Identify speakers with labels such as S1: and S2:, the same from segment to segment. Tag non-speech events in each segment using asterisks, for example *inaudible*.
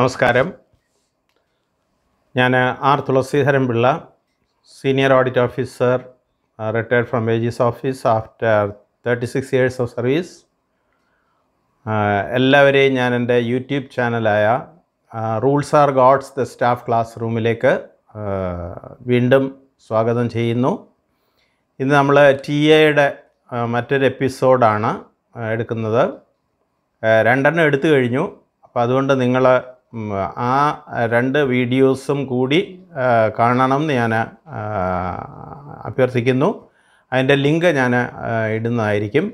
S1: നമസ്കാരം ഞാൻ R Thulaseedharan Pillai senior audit officer retired from AG's office after thirty six years of service എല്ലാവരെയും ഞാൻ എൻ്റെ യൂട്യൂബ് ചാനലായ rules are gods the staff class റൂമിലേക്ക് വീണ്ടും സ്വാഗതം ചെയ്യുന്നു ഇന്ന് നമ്മൾ ടി എയുടെ uh, മറ്റൊരു എപ്പിസോഡാണ് uh, എടുക്കുന്നത് uh, രണ്ടെണ്ണം എടുത്തു കഴിഞ്ഞു അപ്പോൾ അതുകൊണ്ട് നിങ്ങൾ ആ രണ്ട് വീഡിയോസും കൂടി കാണണം എന്ന് ഞാൻ അഭ്യർത്ഥിക്കുന്നു അതിൻ്റെ ലിങ്ക് ഞാൻ ഇടുന്നതായിരിക്കും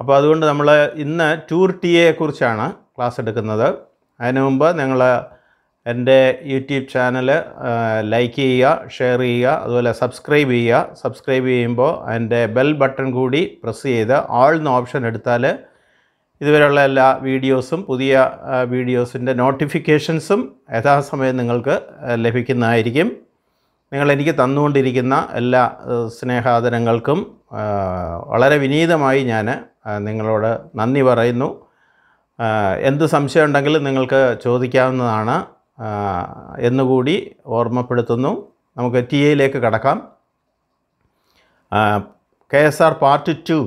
S1: അപ്പോൾ അതുകൊണ്ട് നമ്മൾ ഇന്ന് ടൂർ ടി എയെക്കുറിച്ചാണ് ക്ലാസ് എടുക്കുന്നത് അതിനു മുമ്പ് നിങ്ങൾ എൻ്റെ യൂട്യൂബ് ചാനൽ ലൈക്ക് ചെയ്യുക ഷെയർ ചെയ്യുക അതുപോലെ സബ്സ്ക്രൈബ് ചെയ്യുക സബ്സ്ക്രൈബ് ചെയ്യുമ്പോൾ എൻ്റെ ബെൽ ബട്ടൺ കൂടി പ്രസ് ചെയ്ത് ആൾ എന്ന ഓപ്ഷൻ എടുത്താൽ ഇതുവരെയുള്ള എല്ലാ വീഡിയോസും പുതിയ വീഡിയോസിൻ്റെ നോട്ടിഫിക്കേഷൻസും യഥാസമയം നിങ്ങൾക്ക് ലഭിക്കുന്നതായിരിക്കും നിങ്ങളെനിക്ക് തന്നുകൊണ്ടിരിക്കുന്ന എല്ലാ സ്നേഹാദരങ്ങൾക്കും വളരെ വിനീതമായി ഞാൻ നിങ്ങളോട് നന്ദി പറയുന്നു എന്ത് സംശയമുണ്ടെങ്കിലും നിങ്ങൾക്ക് ചോദിക്കാവുന്നതാണ് എന്നുകൂടി ഓർമ്മപ്പെടുത്തുന്നു നമുക്ക് ടി എയിലേക്ക് കടക്കാം K S R part two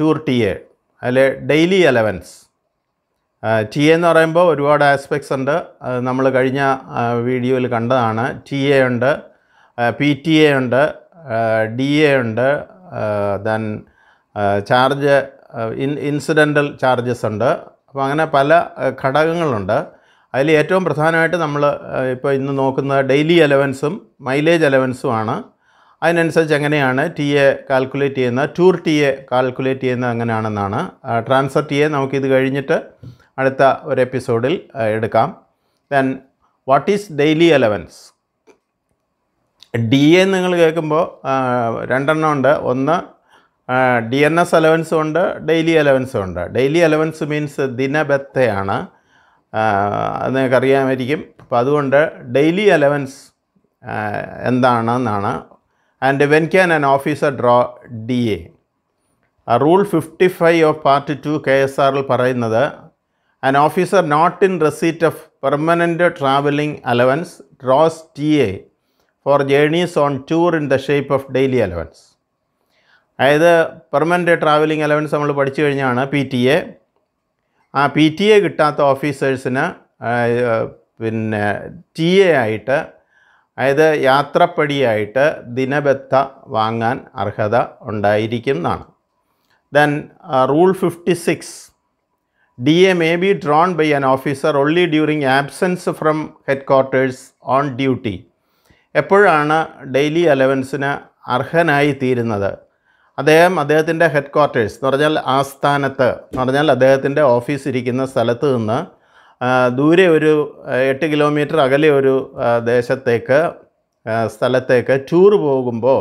S1: tour T A അതിൽ ഡെയിലി അലവൻസ് ടി എ എന്ന് പറയുമ്പോൾ ഒരുപാട് ആസ്പെക്ട്സ് ഉണ്ട് നമ്മൾ കഴിഞ്ഞ വീഡിയോയിൽ കണ്ടതാണ് ടി എ ഉണ്ട് പി ടി എ ഉണ്ട് ഡി എ ഉണ്ട് then charge in incidental charges ഉണ്ട് അപ്പോൾ അങ്ങനെ പല ഘടകങ്ങളുണ്ട് അതിൽ ഏറ്റവും പ്രധാനമായിട്ട് നമ്മൾ ഇപ്പോൾ ഇന്ന് നോക്കുന്നത് ഡെയിലി അലവൻസും മൈലേജ് അലവൻസുമാണ് അതിനനുസരിച്ച് എങ്ങനെയാണ് ടി എ കാൽക്കുലേറ്റ് ചെയ്യുന്ന ടൂർ ടി എ കാൽക്കുലേറ്റ് ചെയ്യുന്നത് എങ്ങനെയാണെന്നാണ് ട്രാൻസ്ഫർ ടി എ നമുക്കിത് കഴിഞ്ഞിട്ട് അടുത്ത ഒരു എപ്പിസോഡിൽ എടുക്കാം then what is daily allowance D A നിങ്ങൾ കേൾക്കുമ്പോൾ രണ്ടെണ്ണം ഉണ്ട് ഒന്ന് ഡി എൻ എസ് അലവൻസും ഉണ്ട് ഡെയിലി അലവൻസും ഉണ്ട് ഡെയിലി അലവൻസ് മീൻസ് ദിനബത്തയാണ് അത് അറിയാമായിരിക്കും അപ്പോൾ അതുകൊണ്ട് ഡെയിലി അലവൻസ് എന്താണെന്നാണ് and when can an officer draw DA? Rule fifty five of part two K S ആറിൽ പറയുന്നത് an officer not in receipt of permanent travelling allowance draws T A for journeys on tour in the shape of daily allowance അതായത് permanent travelling allowance നമ്മൾ പഠിച്ചു കഴിഞ്ഞാണ് P T A ആ P T A കിട്ടാത്ത ഓഫീസേഴ്സിന് പിന്നെ T A ആയിട്ട് അതായത് യാത്രപ്പടിയായിട്ട് ദിനബത്ത വാങ്ങാൻ അർഹത ഉണ്ടായിരിക്കും എന്നാണ് then rule fifty six D A may be drawn by an officer only during absence from headquarters on duty എപ്പോഴാണ് ഡെയിലി അലവൻസിന് അർഹനായി തീരുന്നത് അദ്ദേഹം അദ്ദേഹത്തിൻ്റെ ഹെഡ് ക്വാർട്ടേഴ്സ് എന്ന് പറഞ്ഞാൽ ആസ്ഥാനത്ത് എന്ന് പറഞ്ഞാൽ അദ്ദേഹത്തിൻ്റെ ഓഫീസ് ഇരിക്കുന്ന സ്ഥലത്ത് നിന്ന് ദൂരെ ഒരു എട്ട് കിലോമീറ്റർ അകലെ ഒരു ദേശത്തേക്ക് സ്ഥലത്തേക്ക് ടൂർ പോകുമ്പോൾ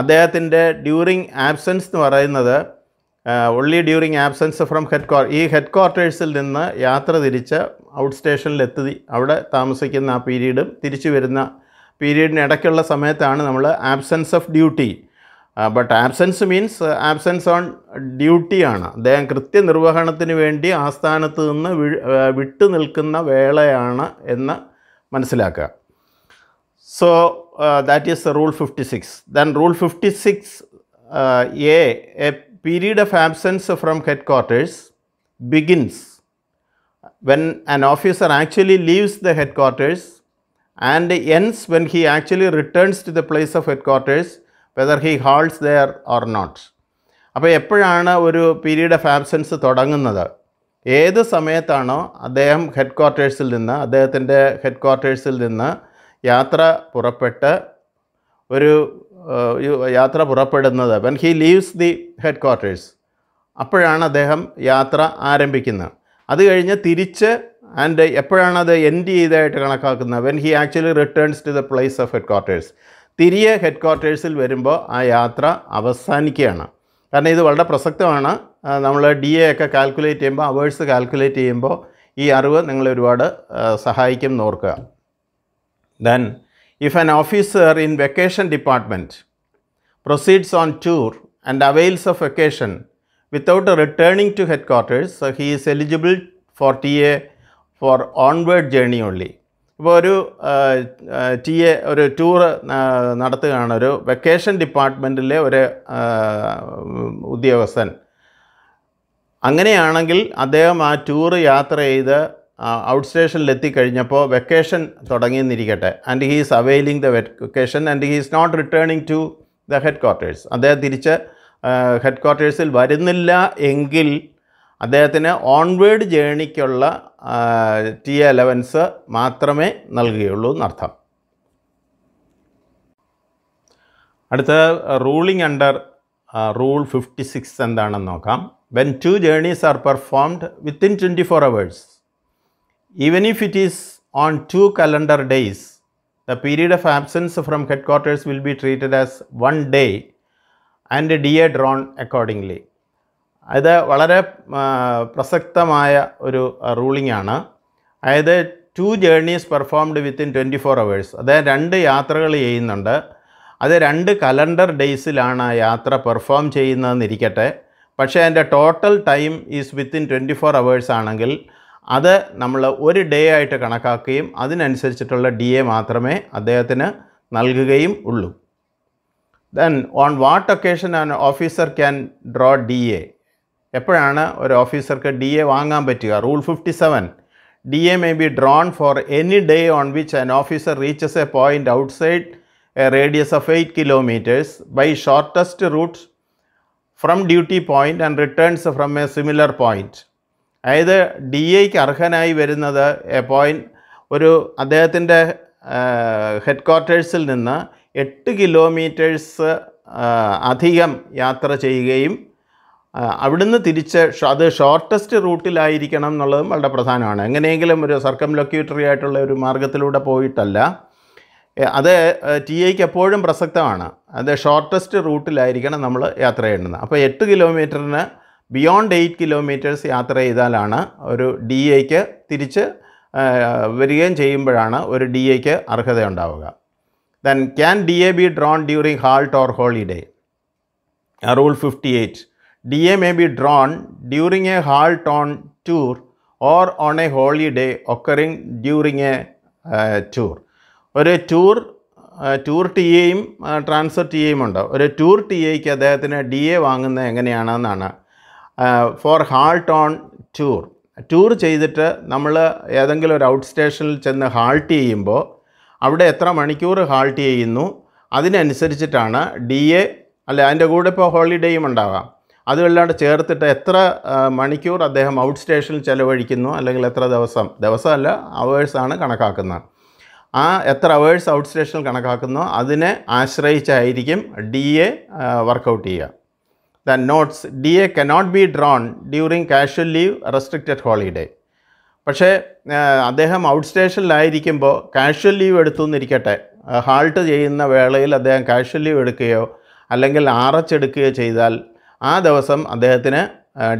S1: അദ്ദേഹത്തിൻ്റെ ഡ്യൂറിങ് ആബ്സെൻസ് എന്ന് പറയുന്നത് only during absence from headquarters ഹെഡ് ക്വാർട്ടേഴ്സിൽ നിന്ന് യാത്ര തിരിച്ച് ഔട്ട് എത്തി അവിടെ താമസിക്കുന്ന ആ പീരീഡും തിരിച്ചു വരുന്ന പീരീഡിന് ഇടയ്ക്കുള്ള സമയത്താണ് നമ്മൾ absence of duty but absence means absence on ഡ്യൂട്ടിയാണ് അദ്ദേഹം കൃത്യനിർവഹണത്തിന് വേണ്ടി ആസ്ഥാനത്ത് നിന്ന് വിട്ടു നിൽക്കുന്ന വേളയാണ് എന്ന് മനസ്സിലാക്കുക so that is rule fifty six then rule fifty six A A period of absence from headquarters begins when an officer actually leaves the headquarters and ends when he actually returns to the place of headquarters whether he halts there or not അപ്പോൾ എപ്പോഴാണ് ഒരു period of absence തുടങ്ങുന്നത് ഏത് സമയത്താണോ അദ്ദേഹം head ക്വാർട്ടേഴ്സിൽ നിന്ന് അദ്ദേഹത്തിൻ്റെ head ക്വാർട്ടേഴ്സിൽ നിന്ന് യാത്ര പുറപ്പെട്ട് ഒരു യാത്ര പുറപ്പെടുന്നത് when he leaves the headquarters അപ്പോഴാണ് അദ്ദേഹം യാത്ര ആരംഭിക്കുന്നത് അത് കഴിഞ്ഞ് തിരിച്ച് ആൻഡ് എപ്പോഴാണ് അത് എൻഡ് ചെയ്തതായിട്ട് കണക്കാക്കുന്നത് when he actually returns to the place of headquarters തിരികെ ഹെഡ് ക്വാർട്ടേഴ്സിൽ വരുമ്പോൾ ആ യാത്ര അവസാനിക്കുകയാണ് കാരണം ഇത് വളരെ പ്രസക്തമാണ് നമ്മൾ ഡി എ ഒക്കെ കാൽക്കുലേറ്റ് ചെയ്യുമ്പോൾ അവേഴ്സ് കാൽക്കുലേറ്റ് ചെയ്യുമ്പോൾ ഈ അറിവ് നിങ്ങളെ ഒരുപാട് സഹായിക്കും എന്നോർക്കുക then if an officer in vacation department proceeds on tour and avails of vacation without returning to headquarters he is eligible for T A for onward journey only ഇപ്പോൾ ഒരു T A ഒരു tour നടത്തുകയാണ് ഒരു vacation ഡിപ്പാർട്ട്മെൻറ്റിലെ ഒരു ഉദ്യോഗസ്ഥൻ അങ്ങനെയാണെങ്കിൽ അദ്ദേഹം ആ ടൂറ് യാത്ര ചെയ്ത് ഔട്ട് സ്റ്റേഷനിൽ എത്തിക്കഴിഞ്ഞപ്പോൾ വെക്കേഷൻ തുടങ്ങിയെന്നിരിക്കട്ടെ and he is availing the vacation and he is not returning to the headquarters അദ്ദേഹം തിരിച്ച് ഹെഡ് ക്വാർട്ടേഴ്സിൽ വരുന്നില്ല എങ്കിൽ അദ്ദേഹത്തിന് ഓൺവേഡ് ജേണിക്കുള്ള ടി എലവൻസ് മാത്രമേ നൽകുകയുള്ളൂ എന്നർത്ഥം അടുത്ത ruling under rule fifty six എന്താണെന്ന് നോക്കാം when two journeys are performed within twenty four hours even if it is on two calendar days the period of absence from headquarters will be treated as one day and D A drawn accordingly ഇത് വളരെ പ്രസക്തമായ ഒരു ruling ആണ് അതായത് two journeys performed within twenty four hours അതായത് രണ്ട് യാത്രകൾ ചെയ്യുന്നുണ്ട് അത് രണ്ട് കലണ്ടർ ഡേയ്സിലാണ് ആ യാത്ര പെർഫോം ചെയ്യുന്നതെന്നിരിക്കട്ടെ പക്ഷേ അതിൻ്റെ total time is within twenty four hours ആണെങ്കിൽ അത് നമ്മൾ ഒരു ഡേ ആയിട്ട് കണക്കാക്കുകയും അതിനനുസരിച്ചിട്ടുള്ള ഡി എ മാത്രമേ അദ്ദേഹത്തിന് നൽകുകയും ഉള്ളൂ then on what occasion an officer can draw D A എപ്പോഴാണ് ഒരു ഓഫീസർക്ക് ഡി എ വാങ്ങാൻ പറ്റുക rule fifty seven D A may be drawn for any day on which an officer reaches a point outside a radius of eight kilometres by shortest route from duty point and returns from a similar point അതായത് D എക്ക് അർഹനായി വരുന്നത് A point ഒരു അദ്ദേഹത്തിൻ്റെ head ക്വാർട്ടേഴ്സിൽ നിന്ന് എട്ട് kilometres അധികം യാത്ര ചെയ്യുകയും അവിടുന്ന് തിരിച്ച് അത് ഷോർട്ടസ്റ്റ് റൂട്ടിലായിരിക്കണം എന്നുള്ളതും വളരെ പ്രധാനമാണ് എങ്ങനെയെങ്കിലും ഒരു സർക്കം ലൊക്യൂട്ടറി ആയിട്ടുള്ള ഒരു മാർഗത്തിലൂടെ പോയിട്ടല്ല അത് ടി ഐക്ക് എപ്പോഴും പ്രസക്തമാണ് അത് ഷോർട്ടസ്റ്റ് റൂട്ടിലായിരിക്കണം നമ്മൾ യാത്ര ചെയ്യേണ്ടത് അപ്പോൾ എട്ട് കിലോമീറ്ററിന് ബിയോണ്ട് എയ്റ്റ് കിലോമീറ്റേഴ്സ് യാത്ര ചെയ്താലാണ് ഒരു ഡി എക്ക് തിരിച്ച് വരികയും ചെയ്യുമ്പോഴാണ് ഒരു ഡി എക്ക് അർഹത ഉണ്ടാവുക then can D A be drawn during halt or holiday rule fifty eight DA may be drawn during a halt on tour or on a holiday occurring during a a uh, tour. ഒരു tour tour T എയും transfer T എയും ഉണ്ട് ഒരു tour T എയ്ക്ക് അദ്ദേഹത്തിന് D A വാങ്ങുന്നത് എങ്ങനെയാണെന്നാണ് for halt on tour tour ചെയ്തിട്ട് നമ്മൾ ഏതെങ്കിലും ഒരു ഔട്ട് സ്റ്റേഷനിൽ ചെന്ന് ഹാൾട്ട് ചെയ്യുമ്പോൾ അവിടെ എത്ര മണിക്കൂർ ഹാൾട്ട് ചെയ്യുന്നു അതിനനുസരിച്ചിട്ടാണ് ഡി എ അല്ല അതിൻ്റെ കൂടെ ഇപ്പോൾ ഹോളിഡേയും ഉണ്ടാവാം അതുമല്ലാണ്ട് ചേർത്തിട്ട് എത്ര മണിക്കൂർ അദ്ദേഹം ഔട്ട് സ്റ്റേഷനിൽ ചിലവഴിക്കുന്നു അല്ലെങ്കിൽ എത്ര ദിവസം ദിവസമല്ല അവേഴ്സാണ് കണക്കാക്കുന്നത് ആ എത്ര അവേഴ്സ് ഔട്ട് സ്റ്റേഷനിൽ കണക്കാക്കുന്നു അതിനെ ആശ്രയിച്ചായിരിക്കും ഡി എ വർക്കൗട്ട് ചെയ്യുക the notes D A cannot be drawn during casual leave restricted holiday പക്ഷേ അദ്ദേഹം ഔട്ട് സ്റ്റേഷനിലായിരിക്കുമ്പോൾ കാഷ്വൽ ലീവ് എടുത്തു എന്നിരിക്കട്ടെ ഹാൾട്ട് ചെയ്യുന്ന വേളയിൽ അദ്ദേഹം കാഷ്വൽ ലീവ് എടുക്കുകയോ അല്ലെങ്കിൽ ആർ എച്ച് എടുക്കുകയോ ചെയ്താൽ ആ ദിവസം അദ്ദേഹത്തിന്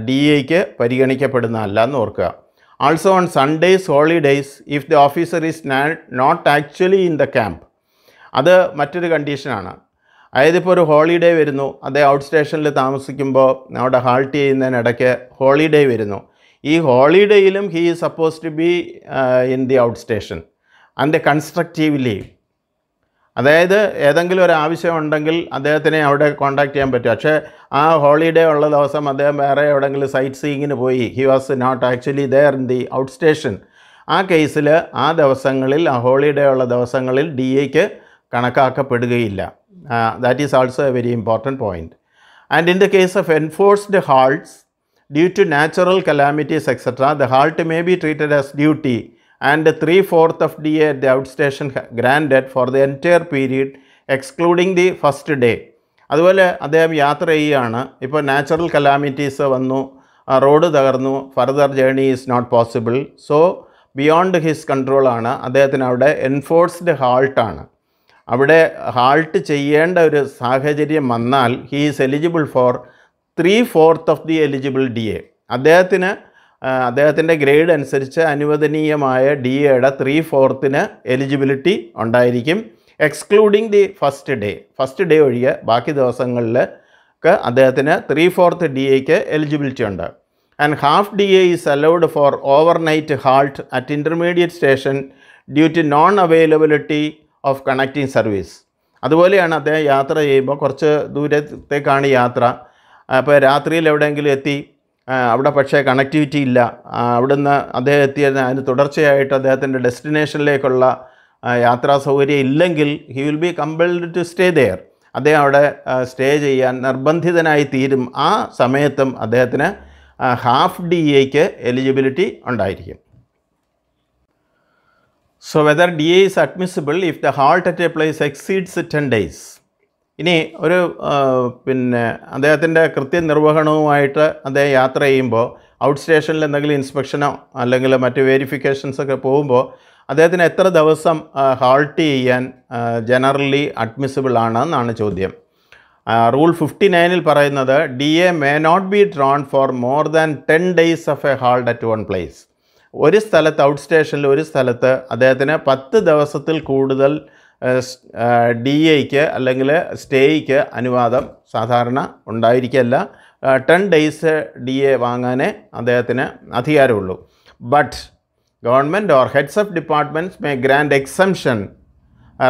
S1: ഡി എക്ക് പരിഗണിക്കപ്പെടുന്നതല്ല എന്ന് ഓർക്കുക also on Sundays holidays if the officer is not actually in the camp അത് മറ്റൊരു കണ്ടീഷനാണ് അതായത് ഇപ്പോൾ ഒരു ഹോളിഡേ വരുന്നു അദ്ദേഹം ഔട്ട് സ്റ്റേഷനിൽ താമസിക്കുമ്പോൾ അവിടെ ഹാൾട്ട് ചെയ്യുന്നതിനിടയ്ക്ക് ഹോളിഡേ വരുന്നു ഈ ഹോളിഡേയിലും he is suppose to be in the out station and constructive leave അതായത് ഏതെങ്കിലും ഒരു ആവശ്യം ഉണ്ടെങ്കിൽ അദ്ദേഹത്തിനെ അവിടെ കോൺടാക്റ്റ് ചെയ്യാൻ പറ്റും പക്ഷേ ആ ഹോളിഡേ ഉള്ള ദിവസം അദ്ദേഹം വേറെ എവിടെയെങ്കിലും സൈറ്റ് സീയിങ്ങിന് പോയി he was not actually there in the out station ആ കേസിൽ ആ ദിവസങ്ങളിൽ ആ ഹോളിഡേ ഉള്ള ദിവസങ്ങളിൽ ഡി എക്ക് കണക്കാക്കപ്പെടുകയില്ല that is also a very important point and in the case of enforced halts due to natural calamities etcetera the halt may be treated as duty and three fourth of D A year out station granted for the entire period excluding the first day അതുപോലെ അദ്ദേഹം യാത്ര ചെയ്യുകയാണ് ഇപ്പോൾ natural calamities വന്നു road തകർന്നു further journey is not possible so beyond his കൺട്രോളാണ് അദ്ദേഹത്തിന് അവിടെ എൻഫോഴ്സ്ഡ് ഹാൾട്ടാണ് അവിടെ ഹാൾട്ട് ചെയ്യേണ്ട ഒരു സാഹചര്യം വന്നാൽ he is eligible for three fourth of the eligible D A അദ്ദേഹത്തിന് അദ്ദേഹത്തിൻ്റെ ഗ്രേഡ് അനുസരിച്ച് അനുവദനീയമായ ഡി എയുടെ ത്രീ ഫോർത്തിന് എലിജിബിലിറ്റി ഉണ്ടായിരിക്കും excluding the first day first day ഒഴികെ ബാക്കി ദിവസങ്ങളിൽ അദ്ദേഹത്തിന് ത്രീ ഫോർത്ത് ഡി എക്ക് എലിജിബിലിറ്റി ഉണ്ട് and half D A is allowed for overnight halt at intermediate station due to non availability of connecting service അതുപോലെയാണ് അദ്ദേഹം യാത്ര ചെയ്യുമ്പോൾ കുറച്ച് ദൂരത്തേക്കാണ് യാത്ര അപ്പോൾ രാത്രിയിൽ എവിടെയെങ്കിലും എത്തി അവിടെ പക്ഷേ കണക്ടിവിറ്റി ഇല്ല അവിടുന്ന് അദ്ദേഹം എത്തിയ അതിന് തുടർച്ചയായിട്ട് അദ്ദേഹത്തിൻ്റെ ഡെസ്റ്റിനേഷനിലേക്കുള്ള യാത്രാ സൗകര്യം ഇല്ലെങ്കിൽ he will be compelled to stay there അദ്ദേഹം അവിടെ സ്റ്റേ ചെയ്യാൻ നിർബന്ധിതനായി തീരും ആ സമയത്തും അദ്ദേഹത്തിന് ഹാഫ് ഡി എക്ക് എലിജിബിലിറ്റി ഉണ്ടായിരിക്കും so whether D A is admissible if the halt at a place exceeds ten days ഇനി ഒരു പിന്നെ അദ്ദേഹത്തിൻ്റെ കൃത്യനിർവഹണവുമായിട്ട് അദ്ദേഹം യാത്ര ചെയ്യുമ്പോൾ ഔട്ട് സ്റ്റേഷനിൽ എന്തെങ്കിലും ഇൻസ്പെക്ഷനോ അല്ലെങ്കിൽ മറ്റ് വേരിഫിക്കേഷൻസൊക്കെ പോകുമ്പോൾ അദ്ദേഹത്തിന് എത്ര ദിവസം ഹാൾട്ട് ചെയ്യാൻ ജനറലി അഡ്മിസിബിൾ ആണ് എന്നാണ് ചോദ്യം റൂൾ ഫിഫ്റ്റി നയനിൽ പറയുന്നത് D A may not be drawn for more than ten days of a halt at one place ഒരു സ്ഥലത്ത് ഔട്ട് സ്റ്റേഷനിൽ ഒരു സ്ഥലത്ത് അദ്ദേഹത്തിന് പത്ത് ദിവസത്തിൽ കൂടുതൽ ഡി എക്ക് അല്ലെങ്കിൽ സ്റ്റേയ്ക്ക് അനുവാദം സാധാരണ ഉണ്ടായിരിക്കല്ല ടെൻ ഡേയ്സ് ഡി എ വാങ്ങാനേ അദ്ദേഹത്തിന് അധികാരമുള്ളൂ but government or heads of departments may grant exemption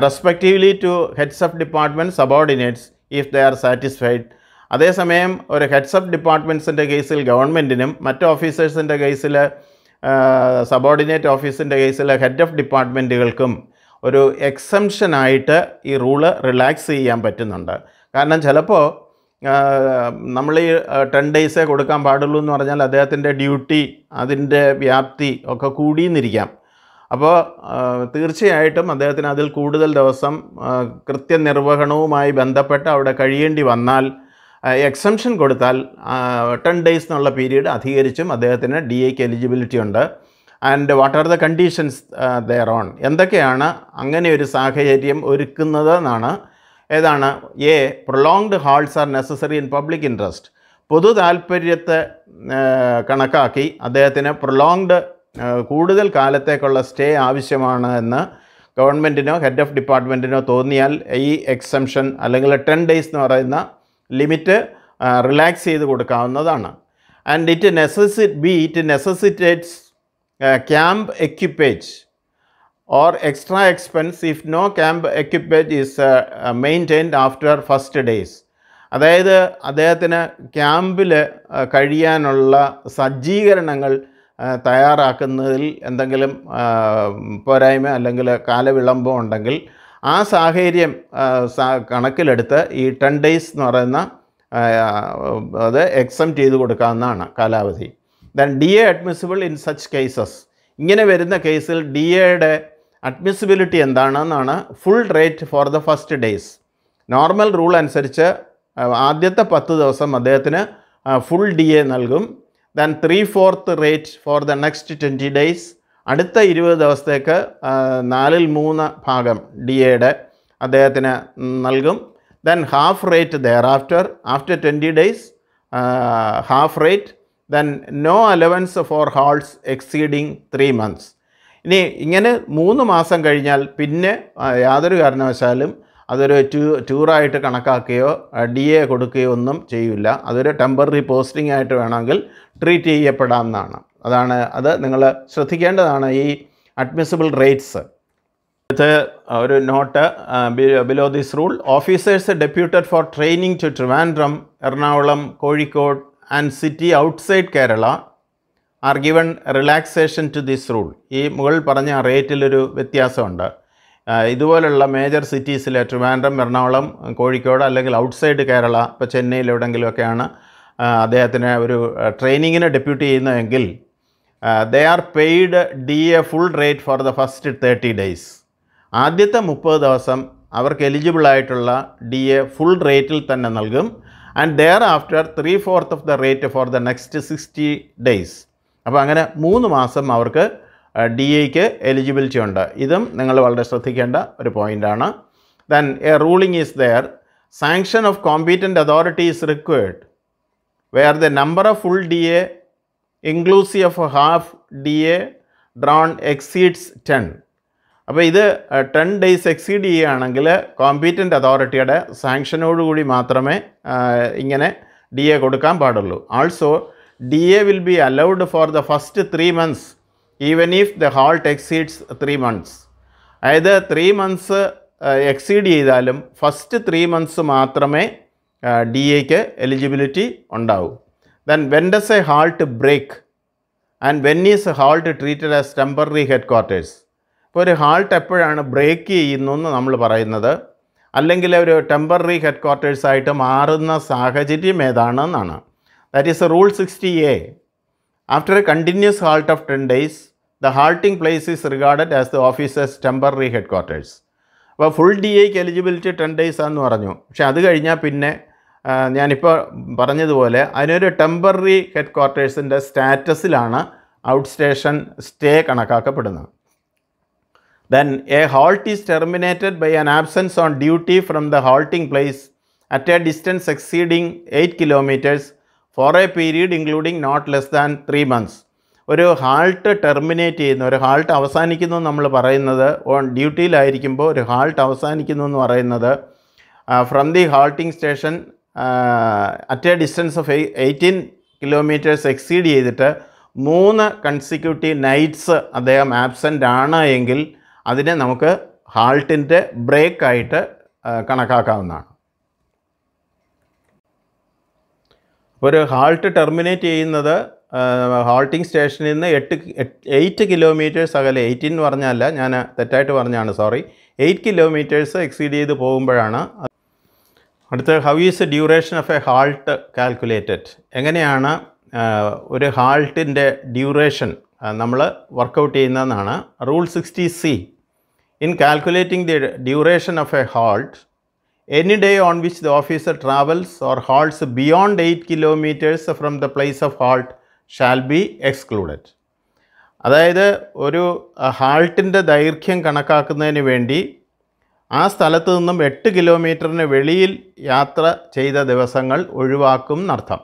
S1: respectively to heads of departments subordinates if they are satisfied അതേസമയം ഒരു ഹെഡ്സ് ഓഫ് ഡിപ്പാർട്ട്മെൻറ്റ്സിൻ്റെ കേസിൽ ഗവൺമെൻറ്റിനും മറ്റ് ഓഫീസേഴ്സിൻ്റെ കേസിൽ സബോർഡിനേറ്റ് ഓഫീസിൻ്റെ കേസിൽ ഹെഡ് ഓഫ് ഡിപ്പാർട്ട്മെൻറ്റുകൾക്കും ഒരു എക്സംഷനായിട്ട് ഈ റൂള് റിലാക്സ് ചെയ്യാൻ പറ്റുന്നുണ്ട് കാരണം ചിലപ്പോൾ നമ്മൾ ഈ ടെൻ ഡേയ്സേ കൊടുക്കാൻ പാടുള്ളൂ എന്ന് പറഞ്ഞാൽ അദ്ദേഹത്തിൻ്റെ ഡ്യൂട്ടി അതിൻ്റെ വ്യാപ്തി ഒക്കെ കൂടിയെന്നിരിക്കാം അപ്പോൾ തീർച്ചയായിട്ടും അദ്ദേഹത്തിന് അതിൽ കൂടുതൽ ദിവസം കൃത്യനിർവഹണവുമായി ബന്ധപ്പെട്ട് അവിടെ കഴിയേണ്ടി വന്നാൽ എക്സംഷൻ കൊടുത്താൽ ടെൻ ഡേയ്സ് എന്നുള്ള പീരീഡ് അധികരിച്ചും അദ്ദേഹത്തിന് ഡി എക്ക് എലിജിബിലിറ്റി ഉണ്ട് and what are the conditions there on എന്തൊക്കെയാണ് അങ്ങനെ ഒരു സാഹചര്യം ഒരുക്കുന്നത് എന്നാണ് ഏതാണ് a prolonged halts are necessary in public interest പൊതു താൽപ്പര്യത്തെ കണക്കാക്കി അദ്ദേഹത്തിന് പ്രൊലോങ്ഡ് കൂടുതൽ കാലത്തേക്കുള്ള സ്റ്റേ ആവശ്യമാണ് എന്ന് ഗവൺമെൻറ്റിനോ ഹെഡ് ഓഫ് ഡിപ്പാർട്ട്മെൻറ്റിനോ തോന്നിയാൽ ഈ എക്സംഷൻ അല്ലെങ്കിൽ ടെൻ ഡേയ്സ് എന്ന് പറയുന്ന ലിമിറ്റ് റിലാക്സ് ചെയ്ത് കൊടുക്കാവുന്നതാണ് and it necessi be it necessitates camp equipage or extra expense if no camp equipage is maintained after first days അതായത് അദ്ദേഹത്തിന് ക്യാമ്പിൽ uh, കഴിയാനുള്ള സജ്ജീകരണങ്ങൾ uh, തയ്യാറാക്കുന്നതിൽ എന്തെങ്കിലും uh, പോരായ്മ അല്ലെങ്കിൽ കാലവിളംബം ഉണ്ടെങ്കിൽ ആ സാഹചര്യം കണക്കിലെടുത്ത് ഈ ടെൻ ഡേയ്സ് എന്ന് പറയുന്ന അത് എക്സം ചെയ്ത് കൊടുക്കാവുന്നതാണ് കാലാവധി then D A admissible in such cases ഇങ്ങനെ വരുന്ന കേസിൽ ഡി എയുടെ അഡ്മിസിബിലിറ്റി എന്താണെന്നാണ് full rate for the first days normal rule അനുസരിച്ച് ആദ്യത്തെ പത്ത് ദിവസം അദ്ദേഹത്തിന് ഫുൾ ഡി എ നൽകും then three fourth rate for the next twenty days അടുത്ത ഇരുപത് ദിവസത്തേക്ക് നാലിൽ മൂന്ന് ഭാഗം ഡി എയുടെ അദ്ദേഹത്തിന് നൽകും then half rate thereafter after twenty days half rate then no allowance for halts exceeding three months ഇനി ഇങ്ങനെ മൂന്ന് മാസം കഴിഞ്ഞാൽ പിന്നെ യാതൊരു കാരണവശാലും അതൊരു ടൂ ടൂറായിട്ട് കണക്കാക്കുകയോ ഡി എ കൊടുക്കുകയോ ഒന്നും ചെയ്യില്ല അതൊരു ടെമ്പററി പോസ്റ്റിംഗ് ആയിട്ട് വേണമെങ്കിൽ ട്രീറ്റ് ചെയ്യപ്പെടാമെന്നാണ് അതാണ് അത് നിങ്ങൾ ശ്രദ്ധിക്കേണ്ടതാണ് ഈ അഡ്മിസിബിൾ റേറ്റ്സ് ഇത് ഒരു note below this rule officers deputed for training to Trivandrum Ernakulam Kozhikode and city outside Kerala are given relaxation to this rule ഈ മുകൾ പറഞ്ഞ റേറ്റിലൊരു വ്യത്യാസമുണ്ട് ഇതുപോലുള്ള മേജർ സിറ്റീസിലെ ട്രിവാൻഡ്രം എറണാകുളം കോഴിക്കോട് അല്ലെങ്കിൽ ഔട്ട്സൈഡ് കേരള ഇപ്പോൾ ചെന്നൈയിൽ എവിടെയെങ്കിലുമൊക്കെയാണ് അദ്ദേഹത്തിന് ഒരു ട്രെയിനിങ്ങിന് ഡെപ്യൂട്ടി ചെയ്യുന്നതെങ്കിൽ they are paid D A full rate for the first thirty days ആദ്യത്തെ മുപ്പത് ദിവസം അവർക്ക് എലിജിബിൾ ആയിട്ടുള്ള ഡി എ ഫുൾ റേറ്റിൽ തന്നെ നൽകും and thereafter three fourth of the rate for the next sixty days അപ്പോൾ അങ്ങനെ മൂന്ന് മാസം അവർക്ക് ഡി എക്ക് എലിജിബിലിറ്റി ഉണ്ട് ഇതും നിങ്ങൾ വളരെ ശ്രദ്ധിക്കേണ്ട ഒരു പോയിൻ്റാണ് then a ruling is there sanction of competent authority is required where the number of full D A inclusive of half D A drawn exceeds ten അപ്പോൾ ഇത് ടെൻ ഡേയ്സ് എക്സീഡ് ചെയ്യുകയാണെങ്കിൽ കോമ്പീറ്റൻറ്റ് അതോറിറ്റിയുടെ സാങ്ഷനോടുകൂടി മാത്രമേ ഇങ്ങനെ ഡി എ കൊടുക്കാൻ പാടുള്ളൂ also D A will be allowed for the first three months even if the halt exceeds three months അതായത് ത്രീ മന്ത്സ് എക്സീഡ് ചെയ്താലും ഫസ്റ്റ് ത്രീ മന്ത്സ് മാത്രമേ ഡി എക്ക് എലിജിബിലിറ്റി ഉണ്ടാവൂ then when does a halt break and when is halt treated as temporary headquarters ഇപ്പോൾ ഒരു halt എപ്പോഴാണ് break എന്ന് നമ്മൾ പറയുന്നത് അല്ലെങ്കിൽ ഒരു ടെമ്പററി ഹെഡ് ക്വാർട്ടേഴ്സായിട്ട് മാറുന്ന സാഹചര്യം ഏതാണെന്നാണ് that is rule sixty A after a continuous halt of ten days the halting place is regarded as the officer's temporary headquarters അപ്പോൾ ഫുൾ ഡി എക്ക് എലിജിബിലിറ്റി ടെൻ ഡേയ്സ് ആണെന്ന് പറഞ്ഞു പക്ഷേ അത് കഴിഞ്ഞാൽ പിന്നെ ഞാനിപ്പോൾ പറഞ്ഞതുപോലെ അതിനൊരു ടെമ്പററി ഹെഡ് ക്വാർട്ടേഴ്സിൻ്റെ സ്റ്റാറ്റസിലാണ് ഔട്ട് സ്റ്റേഷൻ സ്റ്റേ കണക്കാക്കപ്പെടുന്നത് then a halt is terminated by an absence on duty from the halting place at a distance exceeding eight kilometres for a period including not less than three months ഒരു halt terminate ചെയ്യുന്ന ഒരു halt അവസാനിക്കുന്നു നമ്മൾ പറയുന്നത് on ഡ്യൂട്ടിയിലായിരിക്കുമ്പോൾ ഒരു halt അവസാനിക്കുന്നു എന്ന് പറയുന്നത് from the halting station at a distance of eighteen kilometres exceed ചെയ്തിട്ട് മൂന്ന് കൺസിക്യൂട്ടീവ് നൈറ്റ്സ് അദ്ദേഹം ആബ്സെൻ്റ് ആണ് എങ്കിൽ അതിനെ നമുക്ക് ഹാൾട്ടിൻ്റെ ബ്രേക്കായിട്ട് കണക്കാക്കാവുന്നതാണ് ഒരു ഹാൾട്ട് ടെർമിനേറ്റ് ചെയ്യുന്നത് ഹാൾട്ടിംഗ് സ്റ്റേഷനിൽ നിന്ന് എട്ട് എയ്റ്റ് കിലോമീറ്റേഴ്സ് അകലെ എയ്റ്റ് എന്ന് പറഞ്ഞല്ല ഞാൻ തെറ്റായിട്ട് പറഞ്ഞാണ് സോറി എയ്റ്റ് കിലോമീറ്റേഴ്സ് എക്സീഡ് ചെയ്ത് പോകുമ്പോഴാണ് അടുത്ത how is duration of a halt calculated എങ്ങനെയാണ് ഒരു ഹാൾട്ടിൻ്റെ ഡ്യൂറേഷൻ നമ്മൾ വർക്കൗട്ട് ചെയ്യുന്നതെന്നാണ് rule sixty C In calculating the duration of a halt, any day on which the officer travels or halts beyond 8 kilometers from the place of halt shall be excluded. അതായത് ഒരു ഹാൾട്ടിൻ്റെ ദൈർഘ്യം കണക്കാക്കുന്നതിന് വേണ്ടി ആ സ്ഥലത്ത് നിന്നും എട്ട് കിലോമീറ്ററിന് വെളിയിൽ യാത്ര ചെയ്ത ദിവസങ്ങൾ ഒഴിവാക്കും എന്നർത്ഥം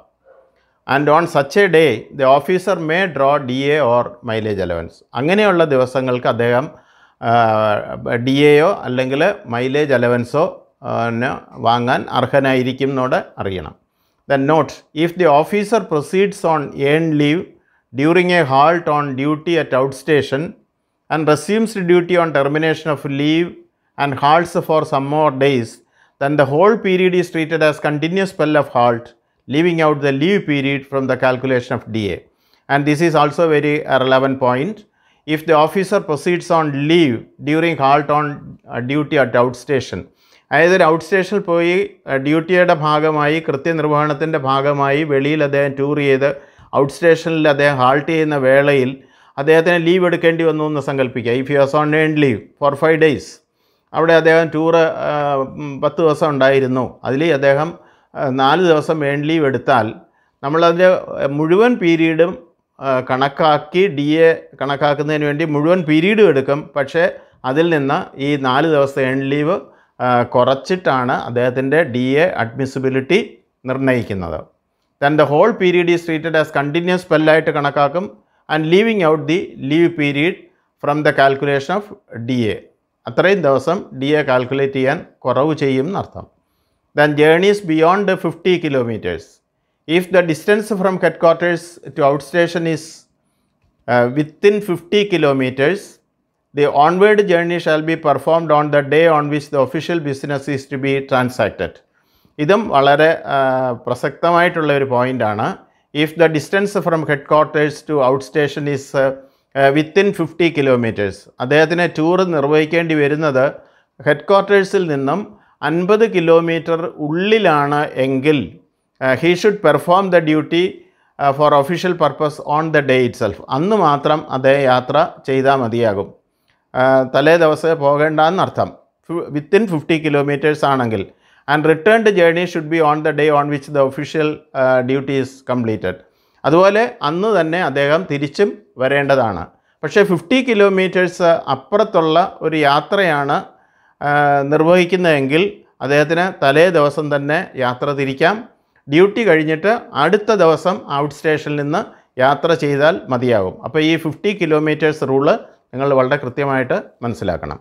S1: and on such a day the officer may draw D A or mileage allowance അങ്ങനെയുള്ള ദിവസങ്ങൾക്ക് അദ്ദേഹം ഡി എയോ അല്ലെങ്കിൽ മൈലേജ് അലവൻസോ വാങ്ങാൻ അർഹനായിരിക്കും എന്നോട് അറിയണം then note if the officer proceeds on earn leave during a halt on duty at out station and resumes duty on termination of leave and halts for some more days then the whole period is treated as continuous spell of halt leaving out the leave period from the calculation of D A and this is also very relevant point if the officer proceeds on leave during halt on uh, duty at outstation അതായത് ഒരു out സ്റ്റേഷനിൽ പോയി ഡ്യൂട്ടിയുടെ uh, ഭാഗമായി കൃത്യനിർവഹണത്തിൻ്റെ ഭാഗമായി വെളിയിൽ അദ്ദേഹം tour ചെയ്ത് out സ്റ്റേഷനിൽ അദ്ദേഹം ഹാൾട്ട് ചെയ്യുന്ന വേളയിൽ അദ്ദേഹത്തിന് ലീവ് എടുക്കേണ്ടി വന്നു എന്ന് സങ്കല്പിക്കുക if you has on earn leave for five days അവിടെ അദ്ദേഹം ടൂറ് uh, പത്ത് ദിവസം ഉണ്ടായിരുന്നു അതിൽ അദ്ദേഹം നാല് ദിവസം ഏൺ ലീവ് എടുത്താൽ നമ്മളതിൻ്റെ മുഴുവൻ പീരീഡും കണക്കാക്കി ഡി എ കണക്കാക്കുന്നതിന് വേണ്ടി മുഴുവൻ പീരീഡും എടുക്കും പക്ഷേ അതിൽ നിന്ന് ഈ നാല് ദിവസത്തെ എൺ ലീവ് കുറച്ചിട്ടാണ് അദ്ദേഹത്തിൻ്റെ ഡി എ അഡ്മിസിബിലിറ്റി നിർണ്ണയിക്കുന്നത് then whole period is treated as continuous പെല്ലായിട്ട് കണക്കാക്കും and leaving out the leave period from the calculation of D A അത്രയും ദിവസം ഡി എ കാൽക്കുലേറ്റ് ചെയ്യാൻ കുറവ് ചെയ്യും എന്നർത്ഥം then journeys beyond fifty kilometres if the distance from headquarters to outstation is uh, within 50 kilometers, the onward journey shall be performed on the day on which the official business is to be transacted. ഇതും വളരെ പ്രസക്തമായിട്ടുള്ള ഒരു പോയിൻ്റാണ് if the distance from headquarters to out station within 50 kilometers, kilometres അദ്ദേഹത്തിന് tour നിർവഹിക്കേണ്ടി വരുന്നത് head ക്വാർട്ടേഴ്സിൽ നിന്നും അൻപത് കിലോമീറ്റർ ഉള്ളിലാണ് എങ്കിൽ he should perform the duty for official purpose on the day itself അന്ന് മാത്രം അദ്ദേഹം യാത്ര ചെയ്താൽ മതിയാകും uh, തലേ ദിവസം പോകേണ്ട എന്നർത്ഥം വിത്തിൻ ഫിഫ്റ്റി കിലോമീറ്റേഴ്സ് ആണെങ്കിൽ and returned journey should be on the day on which the official duty is completed അതുപോലെ അന്ന് തന്നെ അദ്ദേഹം തിരിച്ചും വരേണ്ടതാണ് പക്ഷേ ഫിഫ്റ്റി കിലോമീറ്റേഴ്സ് uh, അപ്പുറത്തുള്ള ഒരു യാത്രയാണ് uh, നിർവഹിക്കുന്നതെങ്കിൽ അദ്ദേഹത്തിന് തലേ ദിവസം തന്നെ യാത്ര തിരിക്കാം ഡ്യൂട്ടി കഴിഞ്ഞിട്ട് അടുത്ത ദിവസം ഔട്ട് സ്റ്റേഷനിൽ നിന്ന് യാത്ര ചെയ്താൽ മതിയാകും അപ്പോൾ ഈ ഫിഫ്റ്റി കിലോമീറ്റേഴ്സ് റൂള് നിങ്ങൾ വളരെ കൃത്യമായിട്ട് മനസ്സിലാക്കണം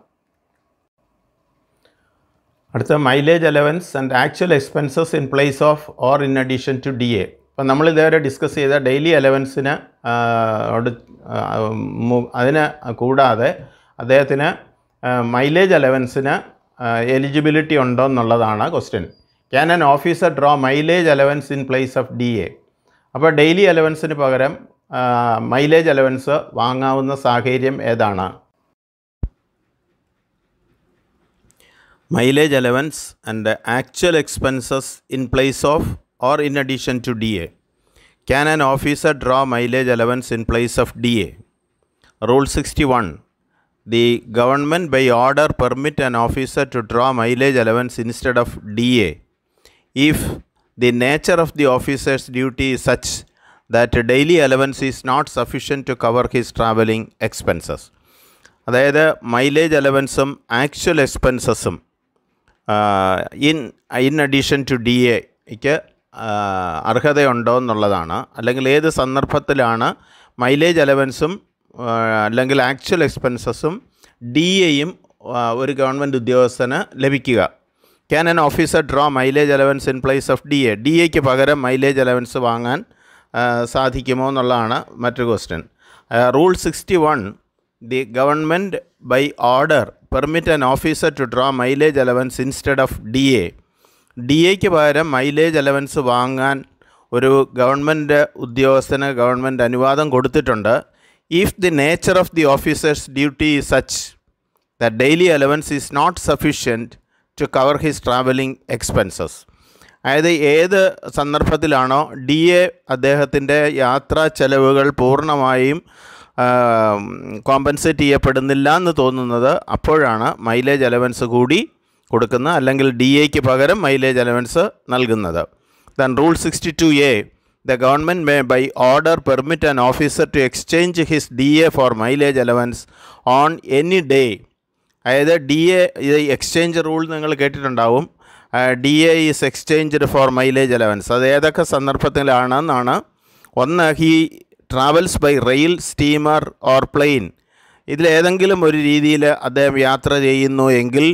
S1: അടുത്ത mileage allowance and actual expenses in place of or in addition to D A അപ്പം നമ്മൾ ഇതുവരെ ഡിസ്കസ് ചെയ്ത ഡെയിലി അലവൻസിന് അതിന് കൂടാതെ അദ്ദേഹത്തിന് മൈലേജ് അലവൻസിന് എലിജിബിലിറ്റി ഉണ്ടോ എന്നുള്ളതാണ് question can an officer draw mileage allowance in place of D A അപ്പോൾ ഡെയിലി അലവൻസിന് പകരം മൈലേജ് അലവൻസ് വാങ്ങാവുന്ന സാഹചര്യം ഏതാണ് mileage allowance and actual expenses in place of or in addition to D A can an officer draw mileage allowance in place of D A rule sixty one the government by order permit an officer to draw mileage allowance instead of D A if the nature of the officer's duty is such that daily allowance is not sufficient to cover his traveling expenses അതായത് mileage അലവൻസും actual എക്സ്പെൻസസും in in addition to D എക്ക് അർഹതയുണ്ടോ എന്നുള്ളതാണ് അല്ലെങ്കിൽ ഏത് സന്ദർഭത്തിലാണ് mileage അലവൻസും അല്ലെങ്കിൽ ആക്ച്വൽ എക്സ്പെൻസസും ഡി എയും ഒരു ഗവൺമെൻറ് ഉദ്യോഗസ്ഥന് ലഭിക്കുക can an officer draw mileage allowance in place of D A D എക്ക് പകരം മൈലേജ് അലവൻസ് വാങ്ങാൻ സാധിക്കുമോ എന്നുള്ളതാണ് മറ്റൊരു question rule sixty one the government by order permit an officer to draw mileage allowance instead of D A D എക്ക് പകരം mileage allowance വാങ്ങാൻ ഒരു ഗവൺമെൻറ് ഉദ്യോഗസ്ഥന് ഗവൺമെൻറ് അനുവാദം കൊടുത്തിട്ടുണ്ട് if the nature of the officer's duty is such the daily allowance is not sufficient to cover his travelling expenses അതായത് ഏത് സന്ദർഭത്തിലാണോ D A അദ്ദേഹത്തിൻ്റെ യാത്രാ ചെലവുകൾ പൂർണ്ണമായും കോമ്പൻസേറ്റ് ചെയ്യപ്പെടുന്നില്ല എന്ന് തോന്നുന്നത് അപ്പോഴാണ് മൈലേജ് അലവൻസ് കൂടി കൊടുക്കുന്ന അല്ലെങ്കിൽ ഡി എക്ക് പകരം മൈലേജ് അലവൻസ് നൽകുന്നത് then rule sixty two A the government may by order permit an officer to exchange his D A for mileage allowance on any day അതായത് ഡി എ എക്സ്ചേഞ്ച് റൂൾ നിങ്ങൾ കേട്ടിട്ടുണ്ടാവും D A is exchanged for mileage allowance അത് ഏതൊക്കെ സന്ദർഭത്തിലാണെന്നാണ് ഒന്ന് he travels by rail steamer or plane ഇതിലേതെങ്കിലും ഒരു രീതിയിൽ അദ്ദേഹം യാത്ര ചെയ്യുന്നു എങ്കിൽ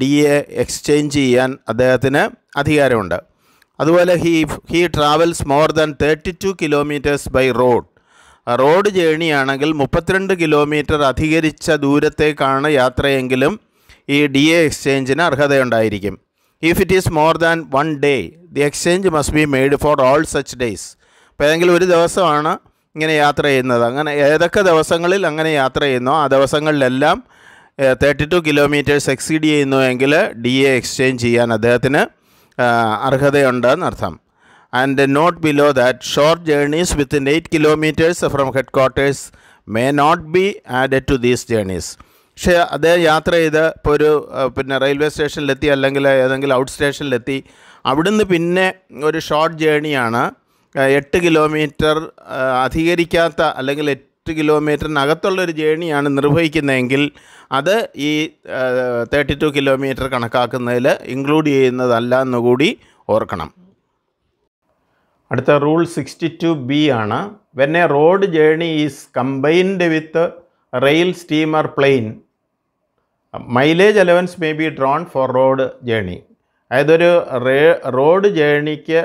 S1: ഡി എ എക്സ്ചേഞ്ച് ചെയ്യാൻ അദ്ദേഹത്തിന് അധികാരമുണ്ട് അതുപോലെ he he travels more than thirty two kilometres by road road ജേണിയാണെങ്കിൽ മുപ്പത്തിരണ്ട് കിലോമീറ്റർ അധികരിച്ച ദൂരത്തേക്കാണ് യാത്രയെങ്കിലും ഈ ഡി എ എക്സ്ചേഞ്ചിന് അർഹതയുണ്ടായിരിക്കും if it is more than one day the exchange must be made for all such days അപ്പോൾ ഏതെങ്കിലും ഒരു ദിവസമാണ് ഇങ്ങനെ യാത്ര ചെയ്യുന്നത് അങ്ങനെ ഏതൊക്കെ ദിവസങ്ങളിൽ അങ്ങനെ യാത്ര ചെയ്യുന്നോ ആ ദിവസങ്ങളിലെല്ലാം തേർട്ടി ടു കിലോമീറ്റേഴ്സ് എക്സീഡ് ചെയ്യുന്നു എങ്കിൽ ഡി എ എക്സ്ചേഞ്ച് ചെയ്യാൻ അദ്ദേഹത്തിന് അർഹതയുണ്ടെന്നർത്ഥം and the note below that short journeys within 8 kilometers from headquarters may not be added to these journeys പക്ഷേ അദ്ദേഹം യാത്ര ചെയ്ത് ഇപ്പോൾ ഒരു പിന്നെ റെയിൽവേ സ്റ്റേഷനിലെത്തി അല്ലെങ്കിൽ ഏതെങ്കിലും ഔട്ട് സ്റ്റേഷനിലെത്തി അവിടുന്ന് പിന്നെ ഒരു ഷോർട്ട് ജേണിയാണ് എട്ട് കിലോമീറ്റർ അധികരിക്കാത്ത അല്ലെങ്കിൽ എട്ട് കിലോമീറ്ററിനകത്തുള്ളൊരു ജേണിയാണ് നിർവഹിക്കുന്നതെങ്കിൽ അത് ഈ തേർട്ടി ടു കിലോമീറ്റർ കണക്കാക്കുന്നതിൽ ഇൻക്ലൂഡ് ചെയ്യുന്നതല്ല എന്നുകൂടി ഓർക്കണം അടുത്ത റൂൾ സിക്സ്റ്റി ടു ബി ആണ് when a road journey is combined with rail steamer plane mileage allowance may be drawn for road journey അതായത് ഒരു റോഡ് ജേണിക്ക്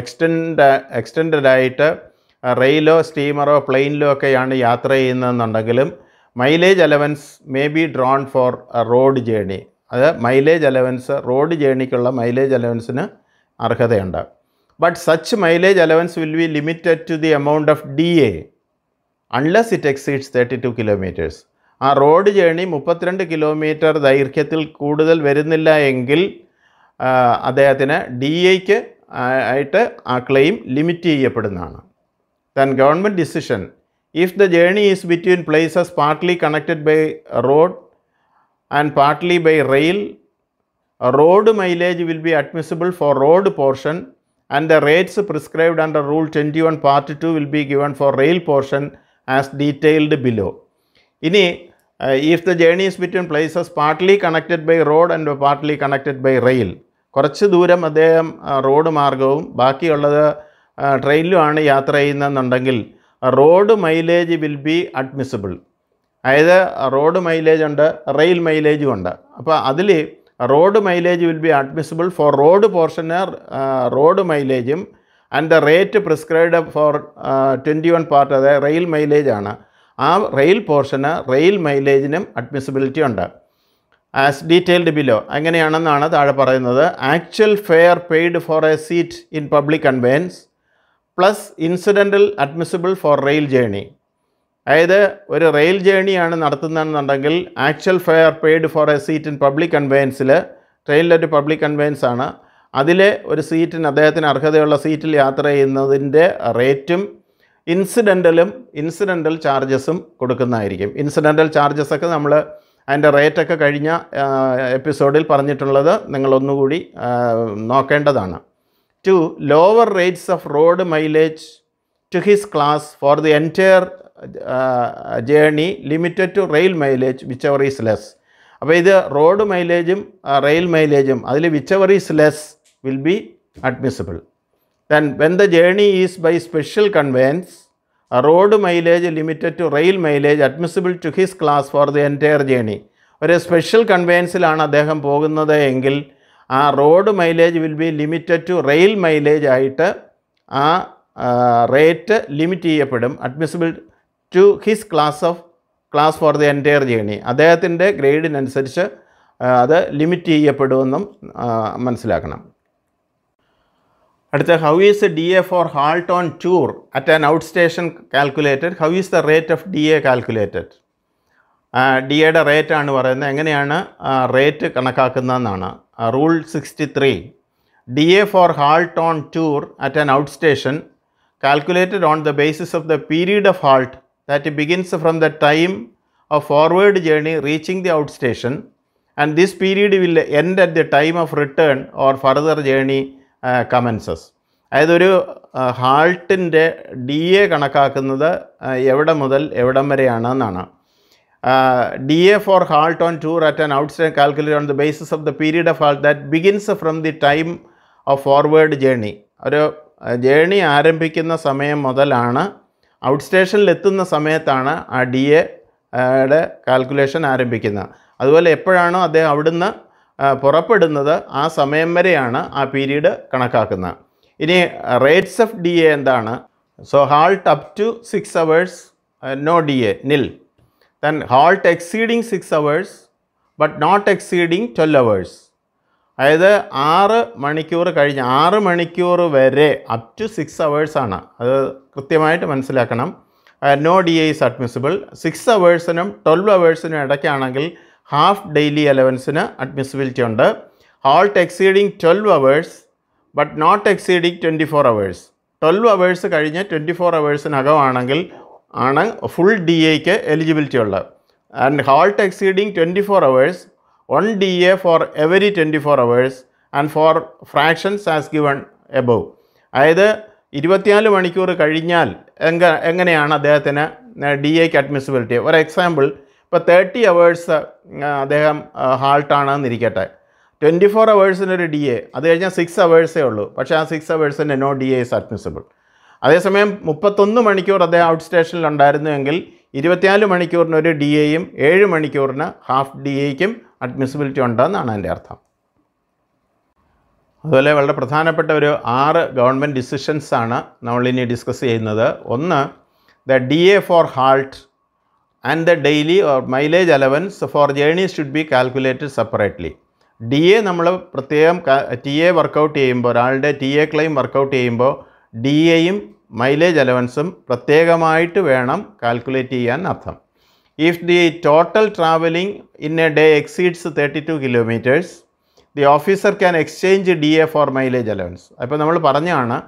S1: എക്സ്റ്റെൻഡ് എക്സ്റ്റെൻഡഡ് ആയിട്ട് റെയിലോ സ്റ്റീമറോ പ്ലെയിനിലോ ഒക്കെയാണ് യാത്ര ചെയ്യുന്നതെന്നുണ്ടെങ്കിലും mileage allowance may be drawn for road journey അത് mileage allowance road ജേണിക്കുള്ള mileage അലവൻസിന് അർഹതയുണ്ട് but such mileage allowance will be limited to the amount of DA unless it exceeds 32 kilometers. ആ റോഡ് ജേണി മുപ്പത്തിരണ്ട് കിലോമീറ്റർ ദൈർഘ്യത്തിൽ കൂടുതൽ വരുന്നില്ല എങ്കിൽ അദ്ദേഹത്തിന് ഡി എക്ക് ആയിട്ട് ആ ക്ലെയിം ലിമിറ്റ് ചെയ്യപ്പെടുന്നതാണ് then government decision if the journey is between places partly connected by road and partly by rail road mileage will be admissible for road portion and the rates prescribed under Rule 21 Part 2 will be given for rail portion as detailed below. Ini, uh, if the journey is between places partly connected by road and partly connected by rail, കുറച്ച് ദൂരം അദ്ദേഹം road മാർഗവും ബാക്കിയുള്ളത് ട്രെയിനിലുമാണ് യാത്ര ചെയ്യുന്നതെന്നുണ്ടെങ്കിൽ road mileage will be admissible അതായത് road mileage ഉണ്ട് റെയിൽ മൈലേജും ഉണ്ട് അപ്പോൾ അതിൽ road mileage will be admissible for road പോർഷന് റോഡ് മൈലേജും and the rate prescribed for twenty one part അതായത് റെയിൽ മൈലേജാണ് ആ റെയിൽ പോർഷന് റെയിൽ മൈലേജിനും അഡ്മിസിബിലിറ്റി ഉണ്ട് ആസ് ഡീറ്റെയിൽഡ് ബിലോ അങ്ങനെയാണെന്നാണ് താഴെ പറയുന്നത് actual fare paid for a seat in public conveyance plus incidental admissible for rail journey അതായത് ഒരു റെയിൽ ജേണിയാണ് നടത്തുന്നതെന്നുണ്ടെങ്കിൽ actual fare paid for a seat in public കൺവെയൻസിൽ ട്രെയിനിലൊരു പബ്ലിക് കൺവെയൻസ് ആണ് അതിലെ ഒരു സീറ്റിന് അദ്ദേഹത്തിന് അർഹതയുള്ള സീറ്റിൽ യാത്ര ചെയ്യുന്നതിൻ്റെ റേറ്റും ഇൻസിഡൻ്റലും ഇൻസിഡൻ്റൽ ചാർജസും കൊടുക്കുന്നതായിരിക്കും ഇൻസിഡൻ്റൽ ചാർജസൊക്കെ നമ്മൾ അതിൻ്റെ റേറ്റൊക്കെ കഴിഞ്ഞ എപ്പിസോഡിൽ പറഞ്ഞിട്ടുള്ളത് നിങ്ങളൊന്നുകൂടി നോക്കേണ്ടതാണ് to lower rates of road mileage to his class for the entire journey limited to rail mileage whichever is less അപ്പോൾ ഇത് റോഡ് മൈലേജും റെയിൽ മൈലേജും അതിൽ whichever is less will be admissible then when the journey is by special conveyance road mileage limited to rail mileage admissible to his class for the entire journey ഒരു special കൺവെയൻസിലാണ് അദ്ദേഹം പോകുന്നത് എങ്കിൽ ആ road mileage will be limited to rail mileage ആയിട്ട് ആ rate limit ചെയ്യപ്പെടും admissible to his class of class for the entire journey അദ്ദേഹത്തിൻ്റെ ഗ്രേഡിനനുസരിച്ച് അത് ലിമിറ്റ് ചെയ്യപ്പെടുമെന്നും മനസ്സിലാക്കണം അടുത്ത how is D A for halt on tour at an out station calculated how is the rate of D A calculated D എയുടെ rate ആണ് പറയുന്നത് എങ്ങനെയാണ് റേറ്റ് കണക്കാക്കുന്നതെന്നാണ് rule sixty three D A for halt on tour at an out station calculated on the basis of the period of halt that begins from the time of forward journey reaching the out station and this period will end at the time of return or further journey commences അതായത് ഒരു ഹാൾട്ടിൻ്റെ D A കണക്കാക്കുന്നത് എവിടെ മുതൽ എവിടം വരെയാണ് എന്നാണ് D A for halt on tour at an stay calculate on the basis of the period of halt that begins from the time of forward journey ഒരു journey ആരംഭിക്കുന്ന സമയം മുതലാണ് ഔട്ട് സ്റ്റേഷനിൽ എത്തുന്ന സമയത്താണ് ആ ഡി എയുടെ കാൽക്കുലേഷൻ ആരംഭിക്കുന്നത് അതുപോലെ എപ്പോഴാണോ അദ്ദേഹം അവിടുന്ന് പുറപ്പെടുന്നത് ആ സമയം വരെയാണ് ആ പീരീഡ് കണക്കാക്കുന്നത് ഇനി റേറ്റ്സ് ഓഫ് ഡി എ എന്താണ് so halt up to six hours no D A nil then halt exceeding six hours but not exceeding twelve hours അതായത് ആറ് മണിക്കൂർ കഴിഞ്ഞ് ആറ് മണിക്കൂർ വരെ അപ് ടു സിക്സ് അവേഴ്സാണ് അത് കൃത്യമായിട്ട് മനസ്സിലാക്കണം no D A is admissible six അവേഴ്സിനും ട്വൽവ് അവേഴ്സിനും ഇടയ്ക്കാണെങ്കിൽ ഹാഫ് ഡെയിലി അലവൻസിന് അഡ്മിസിബിലിറ്റി ഉണ്ട് halt exceeding twelve hours but not exceeding twenty four hours twelve hours കഴിഞ്ഞ് ട്വൻറ്റി ഫോർ അവേഴ്സിനകമാണെങ്കിൽ ആണ് ഫുൾ ഡി എക്ക് എലിജിബിലിറ്റി ഉള്ളത് and halt exceeding twenty four hours one D A for every twenty four hours and for fractions as given above അതായത് ഇരുപത്തിനാല് മണിക്കൂർ കഴിഞ്ഞാൽ എങ്ക എങ്ങനെയാണ് അദ്ദേഹത്തിന് ഡി എക്ക് അഡ്മിസിബിലിറ്റി ഒരു എക്സാമ്പിൾ ഇപ്പോൾ തേർട്ടി അവേഴ്സ് അദ്ദേഹം ഹാൾട്ടാണെന്ന് ഇരിക്കട്ടെ ട്വൻറ്റി ഫോർ അവേഴ്സിനൊരു ഡി എ അത് കഴിഞ്ഞാൽ സിക്സ് അവേഴ്സേ ഉള്ളൂ പക്ഷേ ആ സിക്സ് അവേഴ്സിൻ്റെ no D A is admissible അതേസമയം മുപ്പത്തൊന്ന് മണിക്കൂർ അദ്ദേഹം ഔട്ട് സ്റ്റേഷനിൽ ഉണ്ടായിരുന്നുവെങ്കിൽ ഇരുപത്തിനാല് മണിക്കൂറിനൊരു ഡി എയും ഏഴ് മണിക്കൂറിന് ഹാഫ് ഡി എക്കും അഡ്മിസിബിലിറ്റി ഉണ്ടെന്നാണ് എൻ്റെ അർത്ഥം അതുപോലെ വളരെ പ്രധാനപ്പെട്ട ഒരു ആറ് ഗവൺമെൻറ് ഡിസിഷൻസാണ് നമ്മളിനി ഡിസ്കസ് ചെയ്യുന്നത് ഒന്ന് the D A for halt and the daily or mileage allowance for journey should be calculated separately D A നമ്മൾ പ്രത്യേകം ടി എ വർക്കൗട്ട് ചെയ്യുമ്പോൾ ഒരാളുടെ ടി എ ക്ലെയിം വർക്കൗട്ട് ചെയ്യുമ്പോൾ ഡി എയും മൈലേജ് അലവൻസും പ്രത്യേകമായിട്ട് വേണം കാൽക്കുലേറ്റ് ചെയ്യാൻ അർത്ഥം if the total travelling in a day exceeds thirty two kilometres the officer can exchange D A for mileage allowance അപ്പോൾ നമ്മൾ പറഞ്ഞാണ്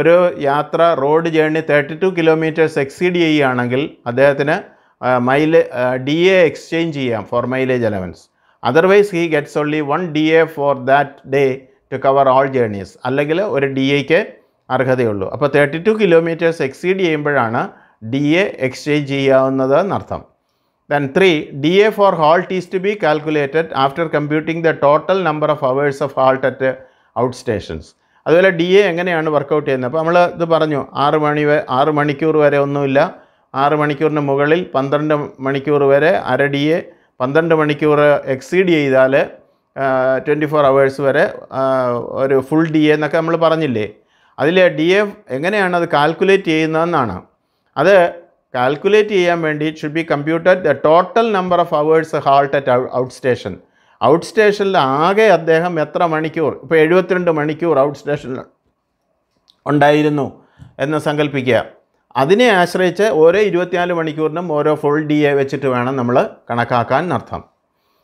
S1: ഒരു യാത്ര road journey thirty two kilometres exceed ചെയ്യുകയാണെങ്കിൽ അദ്ദേഹത്തിന് മൈലേ ഡി എ എക്സ്ചേഞ്ച് ചെയ്യാം for mileage allowance otherwise he gets only one D A for that day to cover all journeys അല്ലെങ്കിൽ ഒരു ഡി എക്ക് അർഹതയുള്ളൂ അപ്പോൾ തേർട്ടി ടു കിലോമീറ്റേഴ്സ് എക്സീഡ് ചെയ്യുമ്പോഴാണ് ഡി എ എക്സ്ചേഞ്ച് ചെയ്യാവുന്നത് എന്നർത്ഥം Then 3. DA for halt is to be calculated after computing the total number of hours of halt at uh, out stations. അതുപോലെ D A എങ്ങനെയാണ് work out ചെയ്യുന്നത് അപ്പോൾ നമ്മൾ ഇത് പറഞ്ഞു ആറ് മണി ആറ് മണിക്കൂർ വരെ ഒന്നുമില്ല ആറ് മണിക്കൂറിന് മുകളിൽ പന്ത്രണ്ട് മണിക്കൂർ വരെ അര ഡി എ പന്ത്രണ്ട് മണിക്കൂർ എക്സീഡ് ചെയ്താൽ ട്വൻറ്റി ഫോർ അവേഴ്സ് വരെ ഒരു ഫുൾ ഡി എ എന്നൊക്കെ നമ്മൾ പറഞ്ഞില്ലേ അതിൽ ഡി എ എങ്ങനെയാണ് അത് കാൽക്കുലേറ്റ് ചെയ്യുന്നതെന്നാണ് അത് കാൽക്കുലേറ്റ് ചെയ്യാൻ വേണ്ടി it should be computed the total number of hours halt at out station out സ്റ്റേഷനിൽ ആകെ അദ്ദേഹം എത്ര മണിക്കൂർ ഇപ്പോൾ എഴുപത്തിരണ്ട് മണിക്കൂർ ഔട്ട് സ്റ്റേഷനിൽ ഉണ്ടായിരുന്നു എന്ന് സങ്കല്പിക്കുക അതിനെ ആശ്രയിച്ച് ഓരോ ഇരുപത്തിനാല് മണിക്കൂറിനും ഓരോ ഫുൾ ഡി എ വെച്ചിട്ട് വേണം നമ്മൾ കണക്കാക്കാൻ അർത്ഥം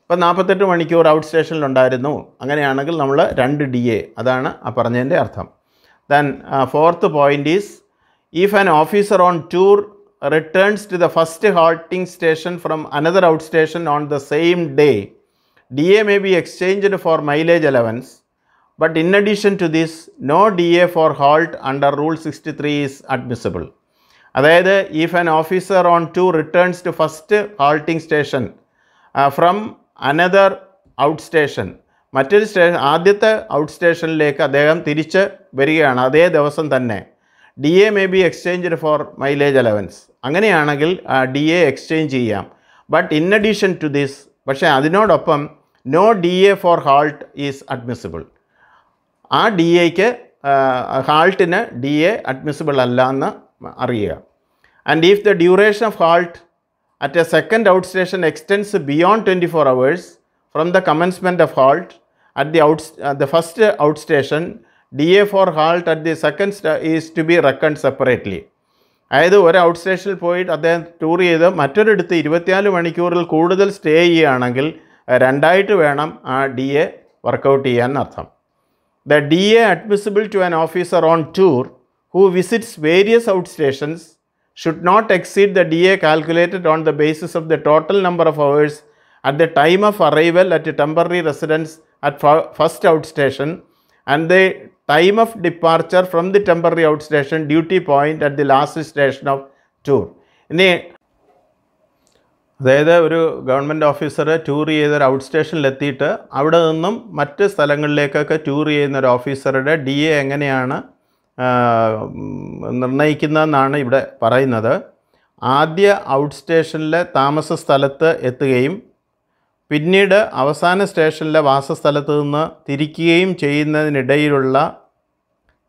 S1: ഇപ്പോൾ നാൽപ്പത്തെട്ട് മണിക്കൂർ ഔട്ട് സ്റ്റേഷനിൽ ഉണ്ടായിരുന്നു അങ്ങനെയാണെങ്കിൽ നമ്മൾ രണ്ട് ഡി എ അതാണ് ആ പറഞ്ഞതിൻ്റെ അർത്ഥം then fourth point is if an officer on tour returns to the first halting station from another out station on the same day, DA may be exchanged for mileage allowance. But in addition to this, no DA for halt under Rule 63 is admissible. അതായത് if an officer on tour returns to first halting station from another out station മറ്റൊരു station ആദ്യത്തെ out സ്റ്റേഷനിലേക്ക് അദ്ദേഹം തിരിച്ച് വരികയാണ് അതേ ദിവസം തന്നെ D A may be exchanged for mileage allowance അങ്ങനെയാണെങ്കിൽ ഡി എ എക്സ്ചേഞ്ച് ചെയ്യാം but in addition to this പക്ഷേ അതിനോടൊപ്പം no D A for halt is admissible ആ ഡി എക്ക് ഹാൾട്ടിന് ഡി എ അഡ്മിസിബിൾ അല്ല എന്ന് അറിയുക and if the duration of halt at a second out station extends beyond twenty four hours from the commencement of halt at the out the first out station DA for halt at the second is to be reckoned separately. അതായത് ഒരു out സ്റ്റേഷനിൽ പോയിട്ട് അദ്ദേഹം tour ചെയ്ത് മറ്റൊരിടത്ത് ഇരുപത്തിനാല് മണിക്കൂറിൽ കൂടുതൽ സ്റ്റേ ചെയ്യുകയാണെങ്കിൽ രണ്ടായിട്ട് വേണം ആ ഡി എ വർക്കൗട്ട് ചെയ്യാൻ അർത്ഥം the D A admissible to an officer on tour who visits various out stations should not exceed the D A calculated on the basis of the total number of hours at the time of arrival at temporary residence at first out station and the time of departure from the temporary out station duty point at the last station of tour ഇനി അതായത് ഒരു government officer tour ഒരു out സ്റ്റേഷനിലെത്തിയിട്ട് അവിടെ നിന്നും മറ്റ് സ്ഥലങ്ങളിലേക്കൊക്കെ tour ചെയ്യുന്ന ഒരു ഓഫീസറുടെ ഡി എ എങ്ങനെയാണ് നിർണയിക്കുന്നതെന്നാണ് ഇവിടെ പറയുന്നത് ആദ്യ ഔട്ട് സ്റ്റേഷനിലെ താമസ സ്ഥലത്ത് എത്തുകയും പിന്നീട് അവസാന സ്റ്റേഷനിലെ വാസസ്ഥലത്ത് നിന്ന് തിരിക്കുകയും ചെയ്യുന്നതിനിടയിലുള്ള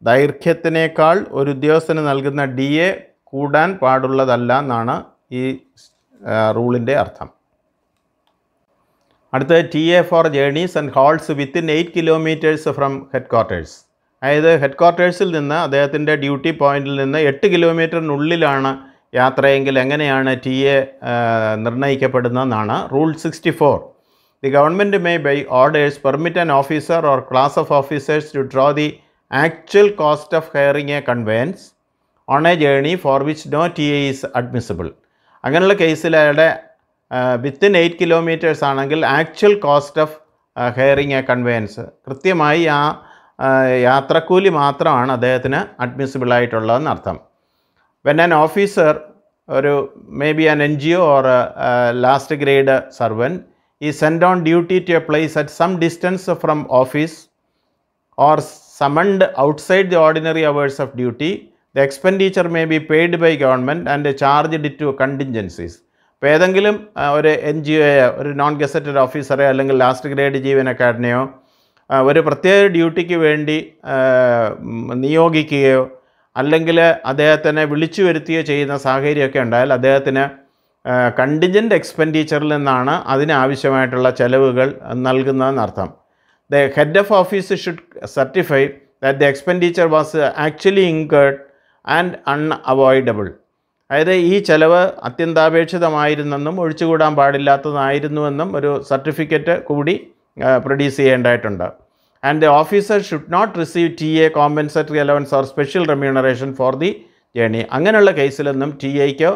S1: ദൈർഘ്യത്തിനേക്കാൾ ഒരു ഉദ്യോഗസ്ഥന് നൽകുന്ന ഡി എ കൂടാൻ പാടുള്ളതല്ല എന്നാണ് ഈ റൂളിൻ്റെ അർത്ഥം അടുത്തത് T A for journeys and halts within eight kilometres from headquarters അതായത് ഹെഡ് ക്വാർട്ടേഴ്സിൽ നിന്ന് അദ്ദേഹത്തിൻ്റെ ഡ്യൂട്ടി പോയിന്റിൽ നിന്ന് എട്ട് കിലോമീറ്ററിനുള്ളിലാണ് യാത്രയെങ്കിൽ എങ്ങനെയാണ് ടി എ നിർണ്ണയിക്കപ്പെടുന്നതെന്നാണ് rule sixty four the government may by orders permit an officer or class of officers to draw the actual cost of hiring a conveyance on a journey for which no T A is admissible അങ്ങനെയുള്ള കേസിൽ അയാളുടെ within eight kilometres ആണെങ്കിൽ actual cost of hiring a conveyance കൃത്യമായി ആ യാത്രക്കൂലി മാത്രമാണ് അദ്ദേഹത്തിന് admissible ആയിട്ടുള്ളതെന്നർത്ഥം വെൻ ആൻ ഓഫീസർ ഒരു may be an N G O or last grade servant is send on duty to a place at some distance from office or summoned outside the ordinary hours of duty the expenditure may be paid by government and charged to contingencies അപ്പോൾ ഏതെങ്കിലും ഒരു N G ഒയോ ഒരു non gazetted ഓഫീസറെ അല്ലെങ്കിൽ last grade ജീവൻ അക്കാഡമിയോ ഒരു പ്രത്യേക ഡ്യൂട്ടിക്ക് വേണ്ടി നിയോഗിക്കുകയോ അല്ലെങ്കിൽ അദ്ദേഹത്തിനെ വിളിച്ചു വരുത്തുകയോ ചെയ്യുന്ന സാഹചര്യമൊക്കെ ഉണ്ടായാൽ അദ്ദേഹത്തിന് കണ്ടിജൻറ്റ് എക്സ്പെൻഡിച്ചറിൽ നിന്നാണ് അതിനാവശ്യമായിട്ടുള്ള ചെലവുകൾ നൽകുന്നതെന്നർത്ഥം the head of office should certify that the expenditure was actually incurred and unavoidable അതായത് ഈ ചെലവ് അത്യന്താപേക്ഷിതമായിരുന്നെന്നും ഒഴിച്ചുകൂടാൻ പാടില്ലാത്തതായിരുന്നുവെന്നും ഒരു സർട്ടിഫിക്കറ്റ് കൂടി പ്രൊഡ്യൂസ് ചെയ്യേണ്ടതായിട്ടുണ്ട് and the officer should not receive T A compensatory allowance or special remuneration for the journey അങ്ങനെയുള്ള കേസിലൊന്നും T എക്കോ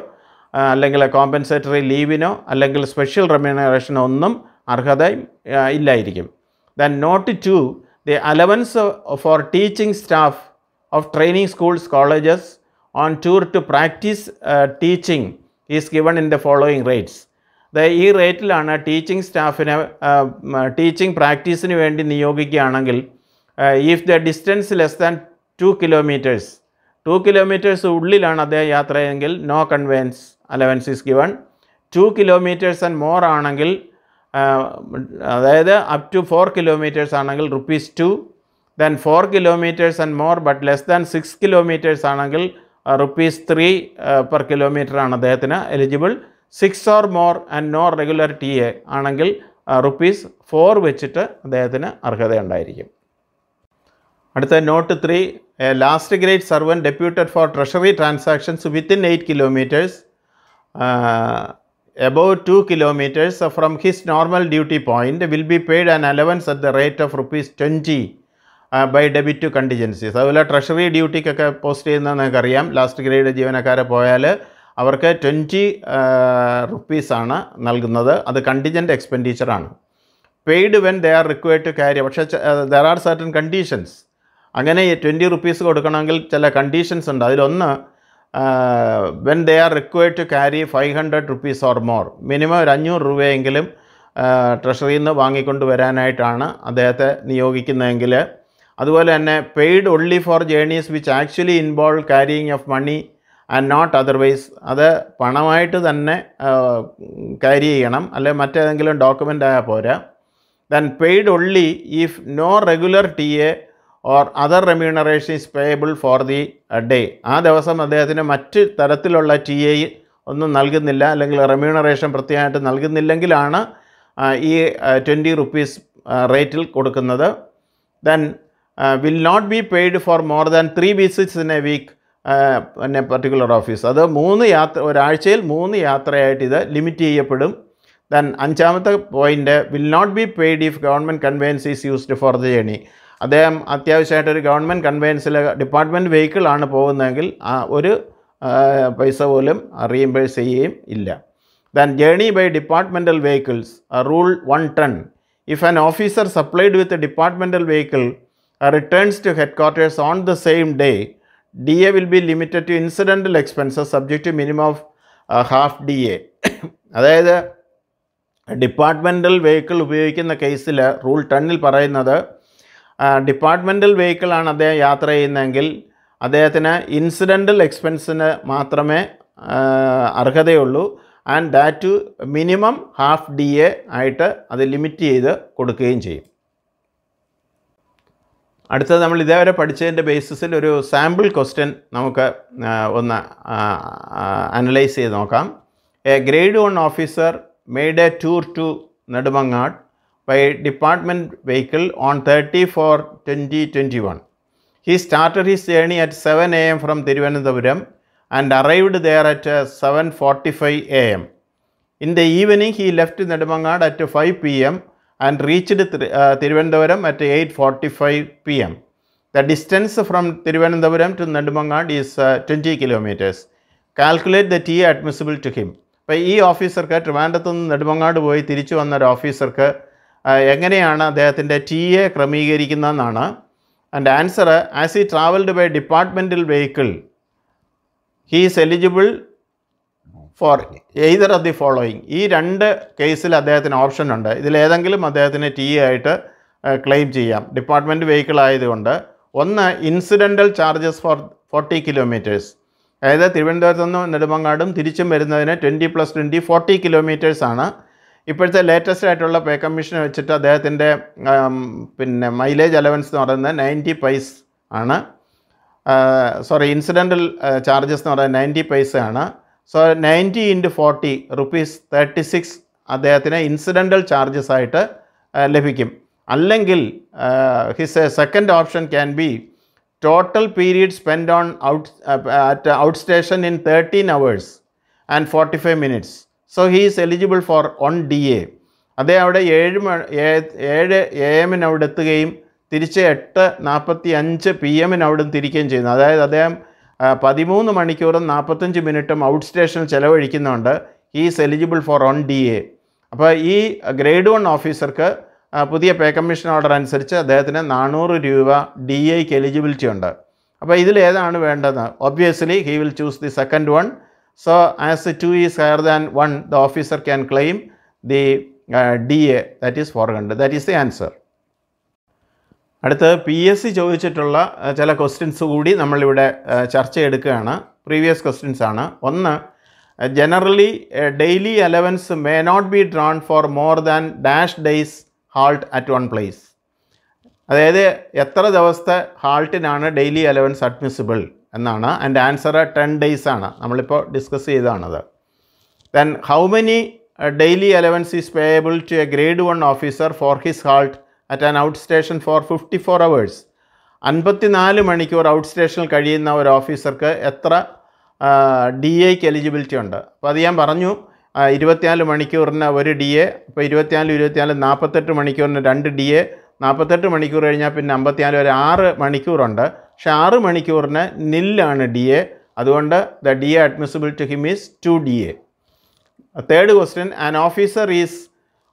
S1: അല്ലെങ്കിൽ കോമ്പൻസേറ്ററി ലീവിനോ അല്ലെങ്കിൽ സ്പെഷ്യൽ റെമ്യൂണറേഷനോ ഒന്നും അർഹത ഇല്ലായിരിക്കും then note two the allowance for teaching staff of training schools colleges on tour to practice teaching is given in the following rates ഈ റേറ്റിലാണ് ടീച്ചിങ് സ്റ്റാഫിനെ ടീച്ചിങ് പ്രാക്ടീസിന് വേണ്ടി നിയോഗിക്കുകയാണെങ്കിൽ if the distance less than two kilometres two kilometres ഉള്ളിലാണ് അദ്ദേഹം യാത്രയെങ്കിൽ no conveyance allowance is given two kilometres and more ആണെങ്കിൽ അതായത് അപ് ടു ഫോർ കിലോമീറ്റേഴ്സ് ആണെങ്കിൽ rupees two then four kilometres and more but less than six kilometres ആണെങ്കിൽ rupees three per kilometre ആണ് അദ്ദേഹത്തിന് eligible six or more and nor regular T A ആണെങ്കിൽ rupees four വെച്ചിട്ട് അദ്ദേഹത്തിന് അർഹതയുണ്ടായിരിക്കും അടുത്ത note three a last grade servant deputed for treasury transactions within eight kilometres above 2 kilometres from his normal duty point will be paid an allowance at the rate of rupees 20 by debit to contingencies അതുപോലെ treasury ഡ്യൂട്ടിക്കൊക്കെ post ചെയ്യുന്നതെന്ന് നിങ്ങൾക്കറിയാം last grade ജീവനക്കാരെ പോയാൽ അവർക്ക് twenty റുപ്പീസാണ് നൽകുന്നത് അത് കണ്ടിജൻറ്റ് എക്സ്പെൻഡിച്ചറാണ് paid when they are required to carry പക്ഷേ ദർ ആർ സർട്ടൻ കണ്ടീഷൻസ് അങ്ങനെ ട്വൻറ്റി റുപ്പീസ് കൊടുക്കണമെങ്കിൽ ചില കണ്ടീഷൻസ് ഉണ്ട് അതിലൊന്ന് when they are required to carry five hundred rupees or more minimum ഒരു അഞ്ഞൂറ് രൂപയെങ്കിലും ട്രഷറിയിൽ നിന്ന് വാങ്ങിക്കൊണ്ട് വരാനായിട്ടാണ് അദ്ദേഹത്തെ നിയോഗിക്കുന്നതെങ്കിൽ അതുപോലെ തന്നെ paid only for journeys which actually involve carrying of money and not otherwise അത് പണമായിട്ട് തന്നെ ക്യാരി ചെയ്യണം അല്ലെ മറ്റേതെങ്കിലും ഡോക്യുമെൻ്റ് ആയാൽ പോരാ then paid only if no regular T A or other remuneration is payable for the day ആ ദിവസം അദ്ദേഹത്തിന് മറ്റ് തരത്തിലുള്ള ടി എ ഒന്നും നൽകുന്നില്ല അല്ലെങ്കിൽ റെമ്യൂണറേഷൻ പ്രത്യേകമായിട്ട് നൽകുന്നില്ലെങ്കിലാണ് ഈ ട്വൻറ്റി റുപ്പീസ് റേറ്റിൽ കൊടുക്കുന്നത് then will not be paid for more than three visits in a week പിന്നെ പർട്ടിക്കുലർ ഓഫീസ് അത് മൂന്ന് യാത്ര ഒരാഴ്ചയിൽ മൂന്ന് യാത്രയായിട്ട് ഇത് ലിമിറ്റ് ചെയ്യപ്പെടും ദൻ അഞ്ചാമത്തെ point will not be paid if government conveyance is used for the journey അദ്ദേഹം അത്യാവശ്യമായിട്ടൊരു ഗവൺമെൻറ് കൺവെയൻസിലെ ഡിപ്പാർട്ട്മെൻറ്റ് വെഹിക്കിളാണ് പോകുന്നതെങ്കിൽ ആ ഒരു പൈസ പോലും റീഇംബേഴ്സ് ചെയ്യുകയും ഇല്ല then journey by departmental vehicles rule one ton if an officer supplied with departmental vehicle returns to headquarters on the same day DA will be limited to incidental expenses subject to minimum of half uh, half DA. *coughs* അതായത് departmental vehicle ഉപയോഗിക്കുന്ന കേസിൽ rule ടെണ്ണിൽ പറയുന്നത് departmental വെഹിക്കിളാണ് അദ്ദേഹം യാത്ര ചെയ്യുന്നതെങ്കിൽ അദ്ദേഹത്തിന് incidental എക്സ്പെൻസിന് മാത്രമേ അർഹതയുള്ളൂ and that to minimum half D A ആയിട്ട് അത് ലിമിറ്റ് ചെയ്ത് കൊടുക്കുകയും ചെയ്യും അടുത്തത് നമ്മൾ ഇതേവരെ പഠിച്ചതിൻ്റെ ബേസിസിൽ ഒരു സാമ്പിൾ ക്വസ്റ്റ്യൻ നമുക്ക് ഒന്ന് അനലൈസ് ചെയ്ത് നോക്കാം a grade one officer made a tour to Nedumangad by department vehicle on thirty four twenty twenty one he started his journey at seven A M from Thiruvananthapuram and arrived there at seven forty five A M in the evening he left Nedumangad at five P M and reached Thiruvananthapuram at eight forty five P M the distance from Thiruvananthapuram to Nedumangad is twenty kilometres calculate the T admissible to him അപ്പോൾ ഈ ഓഫീസർക്ക് ട്രിവാൻഡത്തു നിന്ന് നെടുമങ്ങാട് പോയി തിരിച്ചു വന്ന ഒരു ഓഫീസർക്ക് എങ്ങനെയാണ് അദ്ദേഹത്തിൻ്റെ ടീ എ ക്രമീകരിക്കുന്നതെന്നാണ് and answer as he travelled by departmental vehicle he is eligible for either of the following ഈ രണ്ട് കേസിൽ അദ്ദേഹത്തിന് ഓപ്ഷൻ ഉണ്ട് ഇതിലേതെങ്കിലും അദ്ദേഹത്തിന് ടി ആയിട്ട് ക്ലെയിം ചെയ്യാം ഡിപ്പാർട്ട്മെൻറ്റ് വെഹിക്കിൾ ആയതുകൊണ്ട് ഒന്ന് incidental charges for forty kilometres അതായത് തിരുവനന്തപുരത്ത് നിന്ന് നെടുമങ്ങാടും തിരിച്ചും വരുന്നതിന് ട്വൻറ്റി പ്ലസ് ട്വൻറ്റി ഫോർട്ടി കിലോമീറ്റേഴ്സാണ് ഇപ്പോഴത്തെ ലേറ്റസ്റ്റ് ആയിട്ടുള്ള പേ കമ്മീഷൻ വെച്ചിട്ട് അദ്ദേഹത്തിൻ്റെ പിന്നെ മൈലേജ് അലവൻസ് എന്ന് പറയുന്നത് നയൻറ്റി പൈസ് ആണ് സോറി ഇൻസിഡൻ്റൽ ചാർജസ് എന്ന് പറയുന്നത് നയൻറ്റി പൈസ ആണ് so ninety into forty rupees thirty six അദ്ദേഹത്തിന് ഇൻസിഡൻ്റൽ ചാർജസ് ആയിട്ട് ലഭിക്കും അല്ലെങ്കിൽ his a second option can be total period spend on out at out station in thirteen hours and forty five minutes so he is eligible for one D A അദ്ദേഹം അവിടെ ഏഴ് ഏഴ് A എമ്മിന് അവിടെ എത്തുകയും തിരിച്ച് എട്ട് നാൽപ്പത്തി അഞ്ച് പി എമ്മിന് അവിടെ തിരിക്കുകയും ചെയ്യുന്നു അതായത് അദ്ദേഹം പതിമൂന്ന് മണിക്കൂറും നാൽപ്പത്തഞ്ച് മിനിറ്റും ഔട്ട് സ്റ്റേഷനിൽ ചിലവഴിക്കുന്നുണ്ട് is eligible for one D A അപ്പോൾ ഈ ഗ്രേഡ് വൺ ഓഫീസർക്ക് പുതിയ പേ കമ്മീഷൻ ഓർഡർ അനുസരിച്ച് അദ്ദേഹത്തിന് നാനൂറ് രൂപ ഡി എക്ക് എലിജിബിലിറ്റി ഉണ്ട് അപ്പോൾ ഇതിൽ ഏതാണ് വേണ്ടത് obviously he will choose the second one so as two is higher than one the officer can claim the D A that is four hundred that is the answer അടുത്ത് P S C ചോദിച്ചിട്ടുള്ള ചില questions കൂടി നമ്മളിവിടെ ചർച്ച എടുക്കുകയാണ് previous questions ആണ് ഒന്ന് generally daily allowance may not be drawn for more than dash days halt at one place അതായത് എത്ര ദിവസത്തെ ഹാൾട്ടിനാണ് ഡെയിലി അലവൻസ് അഡ്മിസിബിൾ എന്നാണ് ആൻഡ് ആൻസർ ടെൻ ഡേയ്സ് ആണ് നമ്മളിപ്പോൾ ഡിസ്കസ് ചെയ്തതാണത് then how many daily allowance is payable to a grade one officer for his halt at an out station for fifty hours അൻപത്തിനാല് മണിക്കൂർ out സ്റ്റേഷനിൽ കഴിയുന്ന ഒരു ഓഫീസർക്ക് എത്ര ഡി എക്ക് എലിജിബിലിറ്റി ഉണ്ട് അപ്പോൾ അത് ഞാൻ പറഞ്ഞു ഇരുപത്തിനാല് മണിക്കൂറിന് ഒരു ഡി എ അപ്പോൾ ഇരുപത്തിനാല് ഇരുപത്തിനാല് നാൽപ്പത്തെട്ട് മണിക്കൂറിന് രണ്ട് ഡി എ നാൽപ്പത്തെട്ട് മണിക്കൂർ കഴിഞ്ഞാൽ പിന്നെ അമ്പത്തിനാല് ഒരു ആറ് മണിക്കൂറുണ്ട് പക്ഷേ ആറ് മണിക്കൂറിന് നില്ലാണ് ഡി എ അതുകൊണ്ട് the D A admissible to him is two D A third question an officer is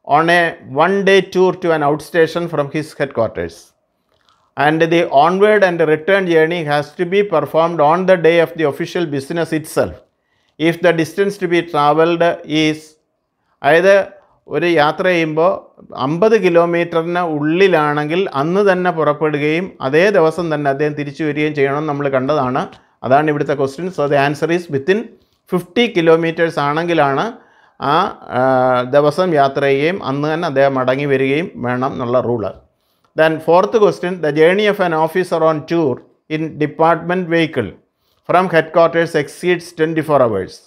S1: on a one-day tour to an outstation from his headquarters. And the onward and return journey has to be performed on the day of the official business itself. If the distance to be travelled is അതായത് ഒരു യാത്ര ചെയ്യുമ്പോൾ അമ്പത് കിലോമീറ്ററിന് ഉള്ളിലാണെങ്കിൽ അന്ന് തന്നെ പുറപ്പെടുകയും അതേ ദിവസം തന്നെ അദ്ദേഹം തിരിച്ചു വരികയും ചെയ്യണം നമ്മൾ കണ്ടതാണ് അതാണ് ഇവിടുത്തെ question so the answer is within fifty kilometres ആണെങ്കിലാണ് ആ ദിവസം യാത്ര ചെയ്യുകയും അന്ന് തന്നെ അദ്ദേഹം മടങ്ങി വരികയും വേണം എന്നുള്ള rule then fourth question the journey of an officer on tour in department vehicle from headquarters exceeds twenty four hours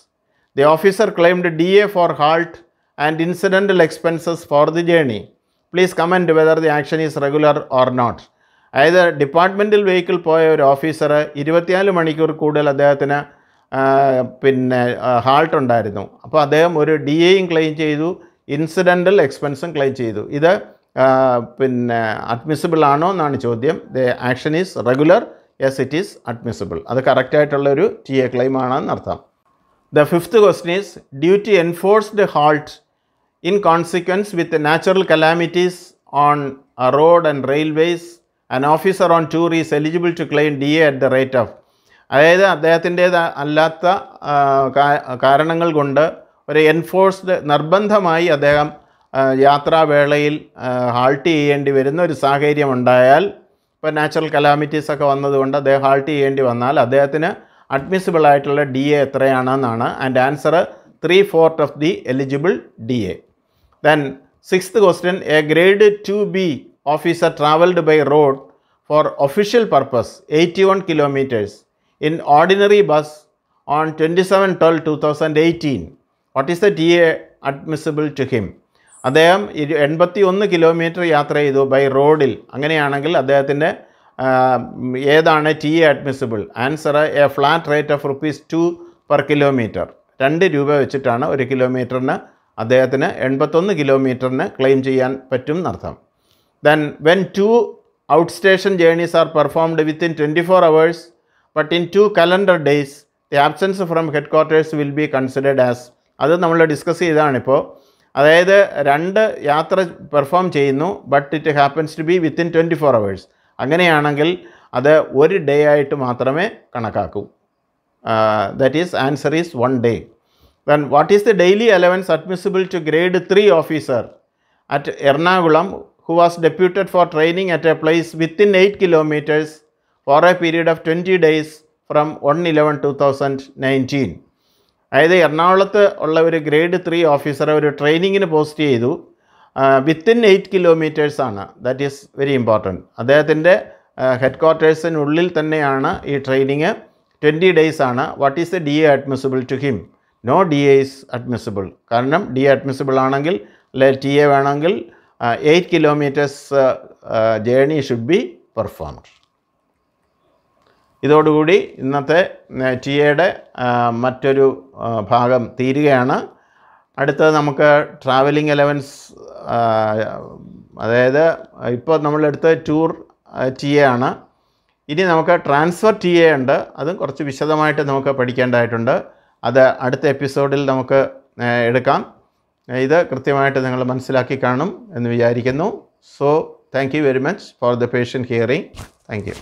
S1: the officer claimed D A for halt and incidental expenses for the journey please comment whether the action is regular or not അതായത് departmental vehicle പോയ ഒരു officer ഇരുപത്തിനാല് മണിക്കൂർ കൂടുതൽ അദ്ദേഹത്തിന് പിന്നെ halt ഉണ്ടായിരുന്നു അപ്പോൾ അദ്ദേഹം ഒരു ഡി എയും ക്ലെയിം ചെയ്തു ഇൻസിഡൻ്റൽ എക്സ്പെൻസും ക്ലെയിം ചെയ്തു ഇത് പിന്നെ അഡ്മിസിബിൾ ആണോ എന്നാണ് ചോദ്യം the action is regular yes it is admissible അത് കറക്റ്റായിട്ടുള്ളൊരു ടി എ ക്ലെയിം ആണെന്നർത്ഥം the fifth question is due to enforced halt in consequence with natural calamities on road and railways an officer on tour is eligible to claim D A at the rate of അതായത് അദ്ദേഹത്തിൻ്റേത് അല്ലാത്ത കാരണങ്ങൾ കൊണ്ട് ഒരു enforced നിർബന്ധമായി അദ്ദേഹം യാത്രാവേളയിൽ halt ചെയ്യേണ്ടി വരുന്ന ഒരു സാഹചര്യം ഉണ്ടായാൽ ഇപ്പോൾ നാച്ചുറൽ കലാമിറ്റീസ് ഒക്കെ വന്നതുകൊണ്ട് അദ്ദേഹം ഹാൾട്ട് ചെയ്യേണ്ടി വന്നാൽ അദ്ദേഹത്തിന് അഡ്മിസിബിൾ ആയിട്ടുള്ള ഡി എ എത്രയാണെന്നാണ് and answer three fourth of the eligible D A then sixth question a grade two B officer travelled by road for official purpose eighty one kilometres in ordinary bus on twenty seven twelve two thousand eighteen what is the the A admissible to him അദ്ദേഹം എൺപത്തി ഒന്ന് kilometre യാത്ര ചെയ്തു by റോഡിൽ അങ്ങനെയാണെങ്കിൽ അദ്ദേഹത്തിൻ്റെ ഏതാണ് T A admissible answer a flat rate of rupees two per kilometre രണ്ട് രൂപ വെച്ചിട്ടാണ് ഒരു കിലോമീറ്ററിന് അദ്ദേഹത്തിന് എൺപത്തൊന്ന് കിലോമീറ്ററിന് ക്ലെയിം ചെയ്യാൻ പറ്റും എന്നർത്ഥം then when two out station journeys are performed within twenty four hours but in two calendar days the absence from headquarters will be considered as അത് നമ്മൾ ഡിസ്കസ് ചെയ്തതാണിപ്പോൾ അതായത് രണ്ട് യാത്ര പെർഫോം ചെയ്യുന്നു but it happens to be within twenty four hours അങ്ങനെയാണെങ്കിൽ അത് ഒരു ഡേ ആയിട്ട് മാത്രമേ കണക്കാക്കൂ that is answer is one day then what is the daily allowance admissible to grade three officer at Ernakulam who was deputed for training at a place within eight kilometres for a period of twenty days from one eleven two thousand nineteen അതായത് എറണാകുളത്ത് ഉള്ള ഒരു grade three ഓഫീസറെ ഒരു ട്രെയിനിങ്ങിന് post ചെയ്തു within eight കിലോമീറ്റേഴ്സാണ് that is very important അദ്ദേഹത്തിൻ്റെ ഹെഡ് ക്വാർട്ടേഴ്സിനുള്ളിൽ തന്നെയാണ് ഈ ട്രെയിനിങ് ട്വൻറ്റി ഡേയ്സ് ആണ് what is the D A admissible to him no D A is admissible കാരണം ഡി എ അഡ്മിസിബിൾ ആണെങ്കിൽ അല്ലെ ടി എ വേണമെങ്കിൽ eight kilometres journey should be performed ഇതോടുകൂടി ഇന്നത്തെ ടി എയുടെ മറ്റൊരു ഭാഗം തീരുകയാണ് അടുത്തത് നമുക്ക് ട്രാവലിംഗ് അലവൻസ് അതായത് ഇപ്പോൾ നമ്മളെടുത്ത ടൂർ ടി എ ആണ് ഇനി നമുക്ക് ട്രാൻസ്ഫർ ടി എ ഉണ്ട് അതും കുറച്ച് വിശദമായിട്ട് നമുക്ക് പഠിക്കേണ്ടതായിട്ടുണ്ട് അത് അടുത്ത എപ്പിസോഡിൽ നമുക്ക് എടുക്കാം ഇത് കൃത്യമായിട്ട് നിങ്ങൾ മനസ്സിലാക്കി കാണും എന്ന് വിചാരിക്കുന്നു so thank you very much for the patient hearing thank U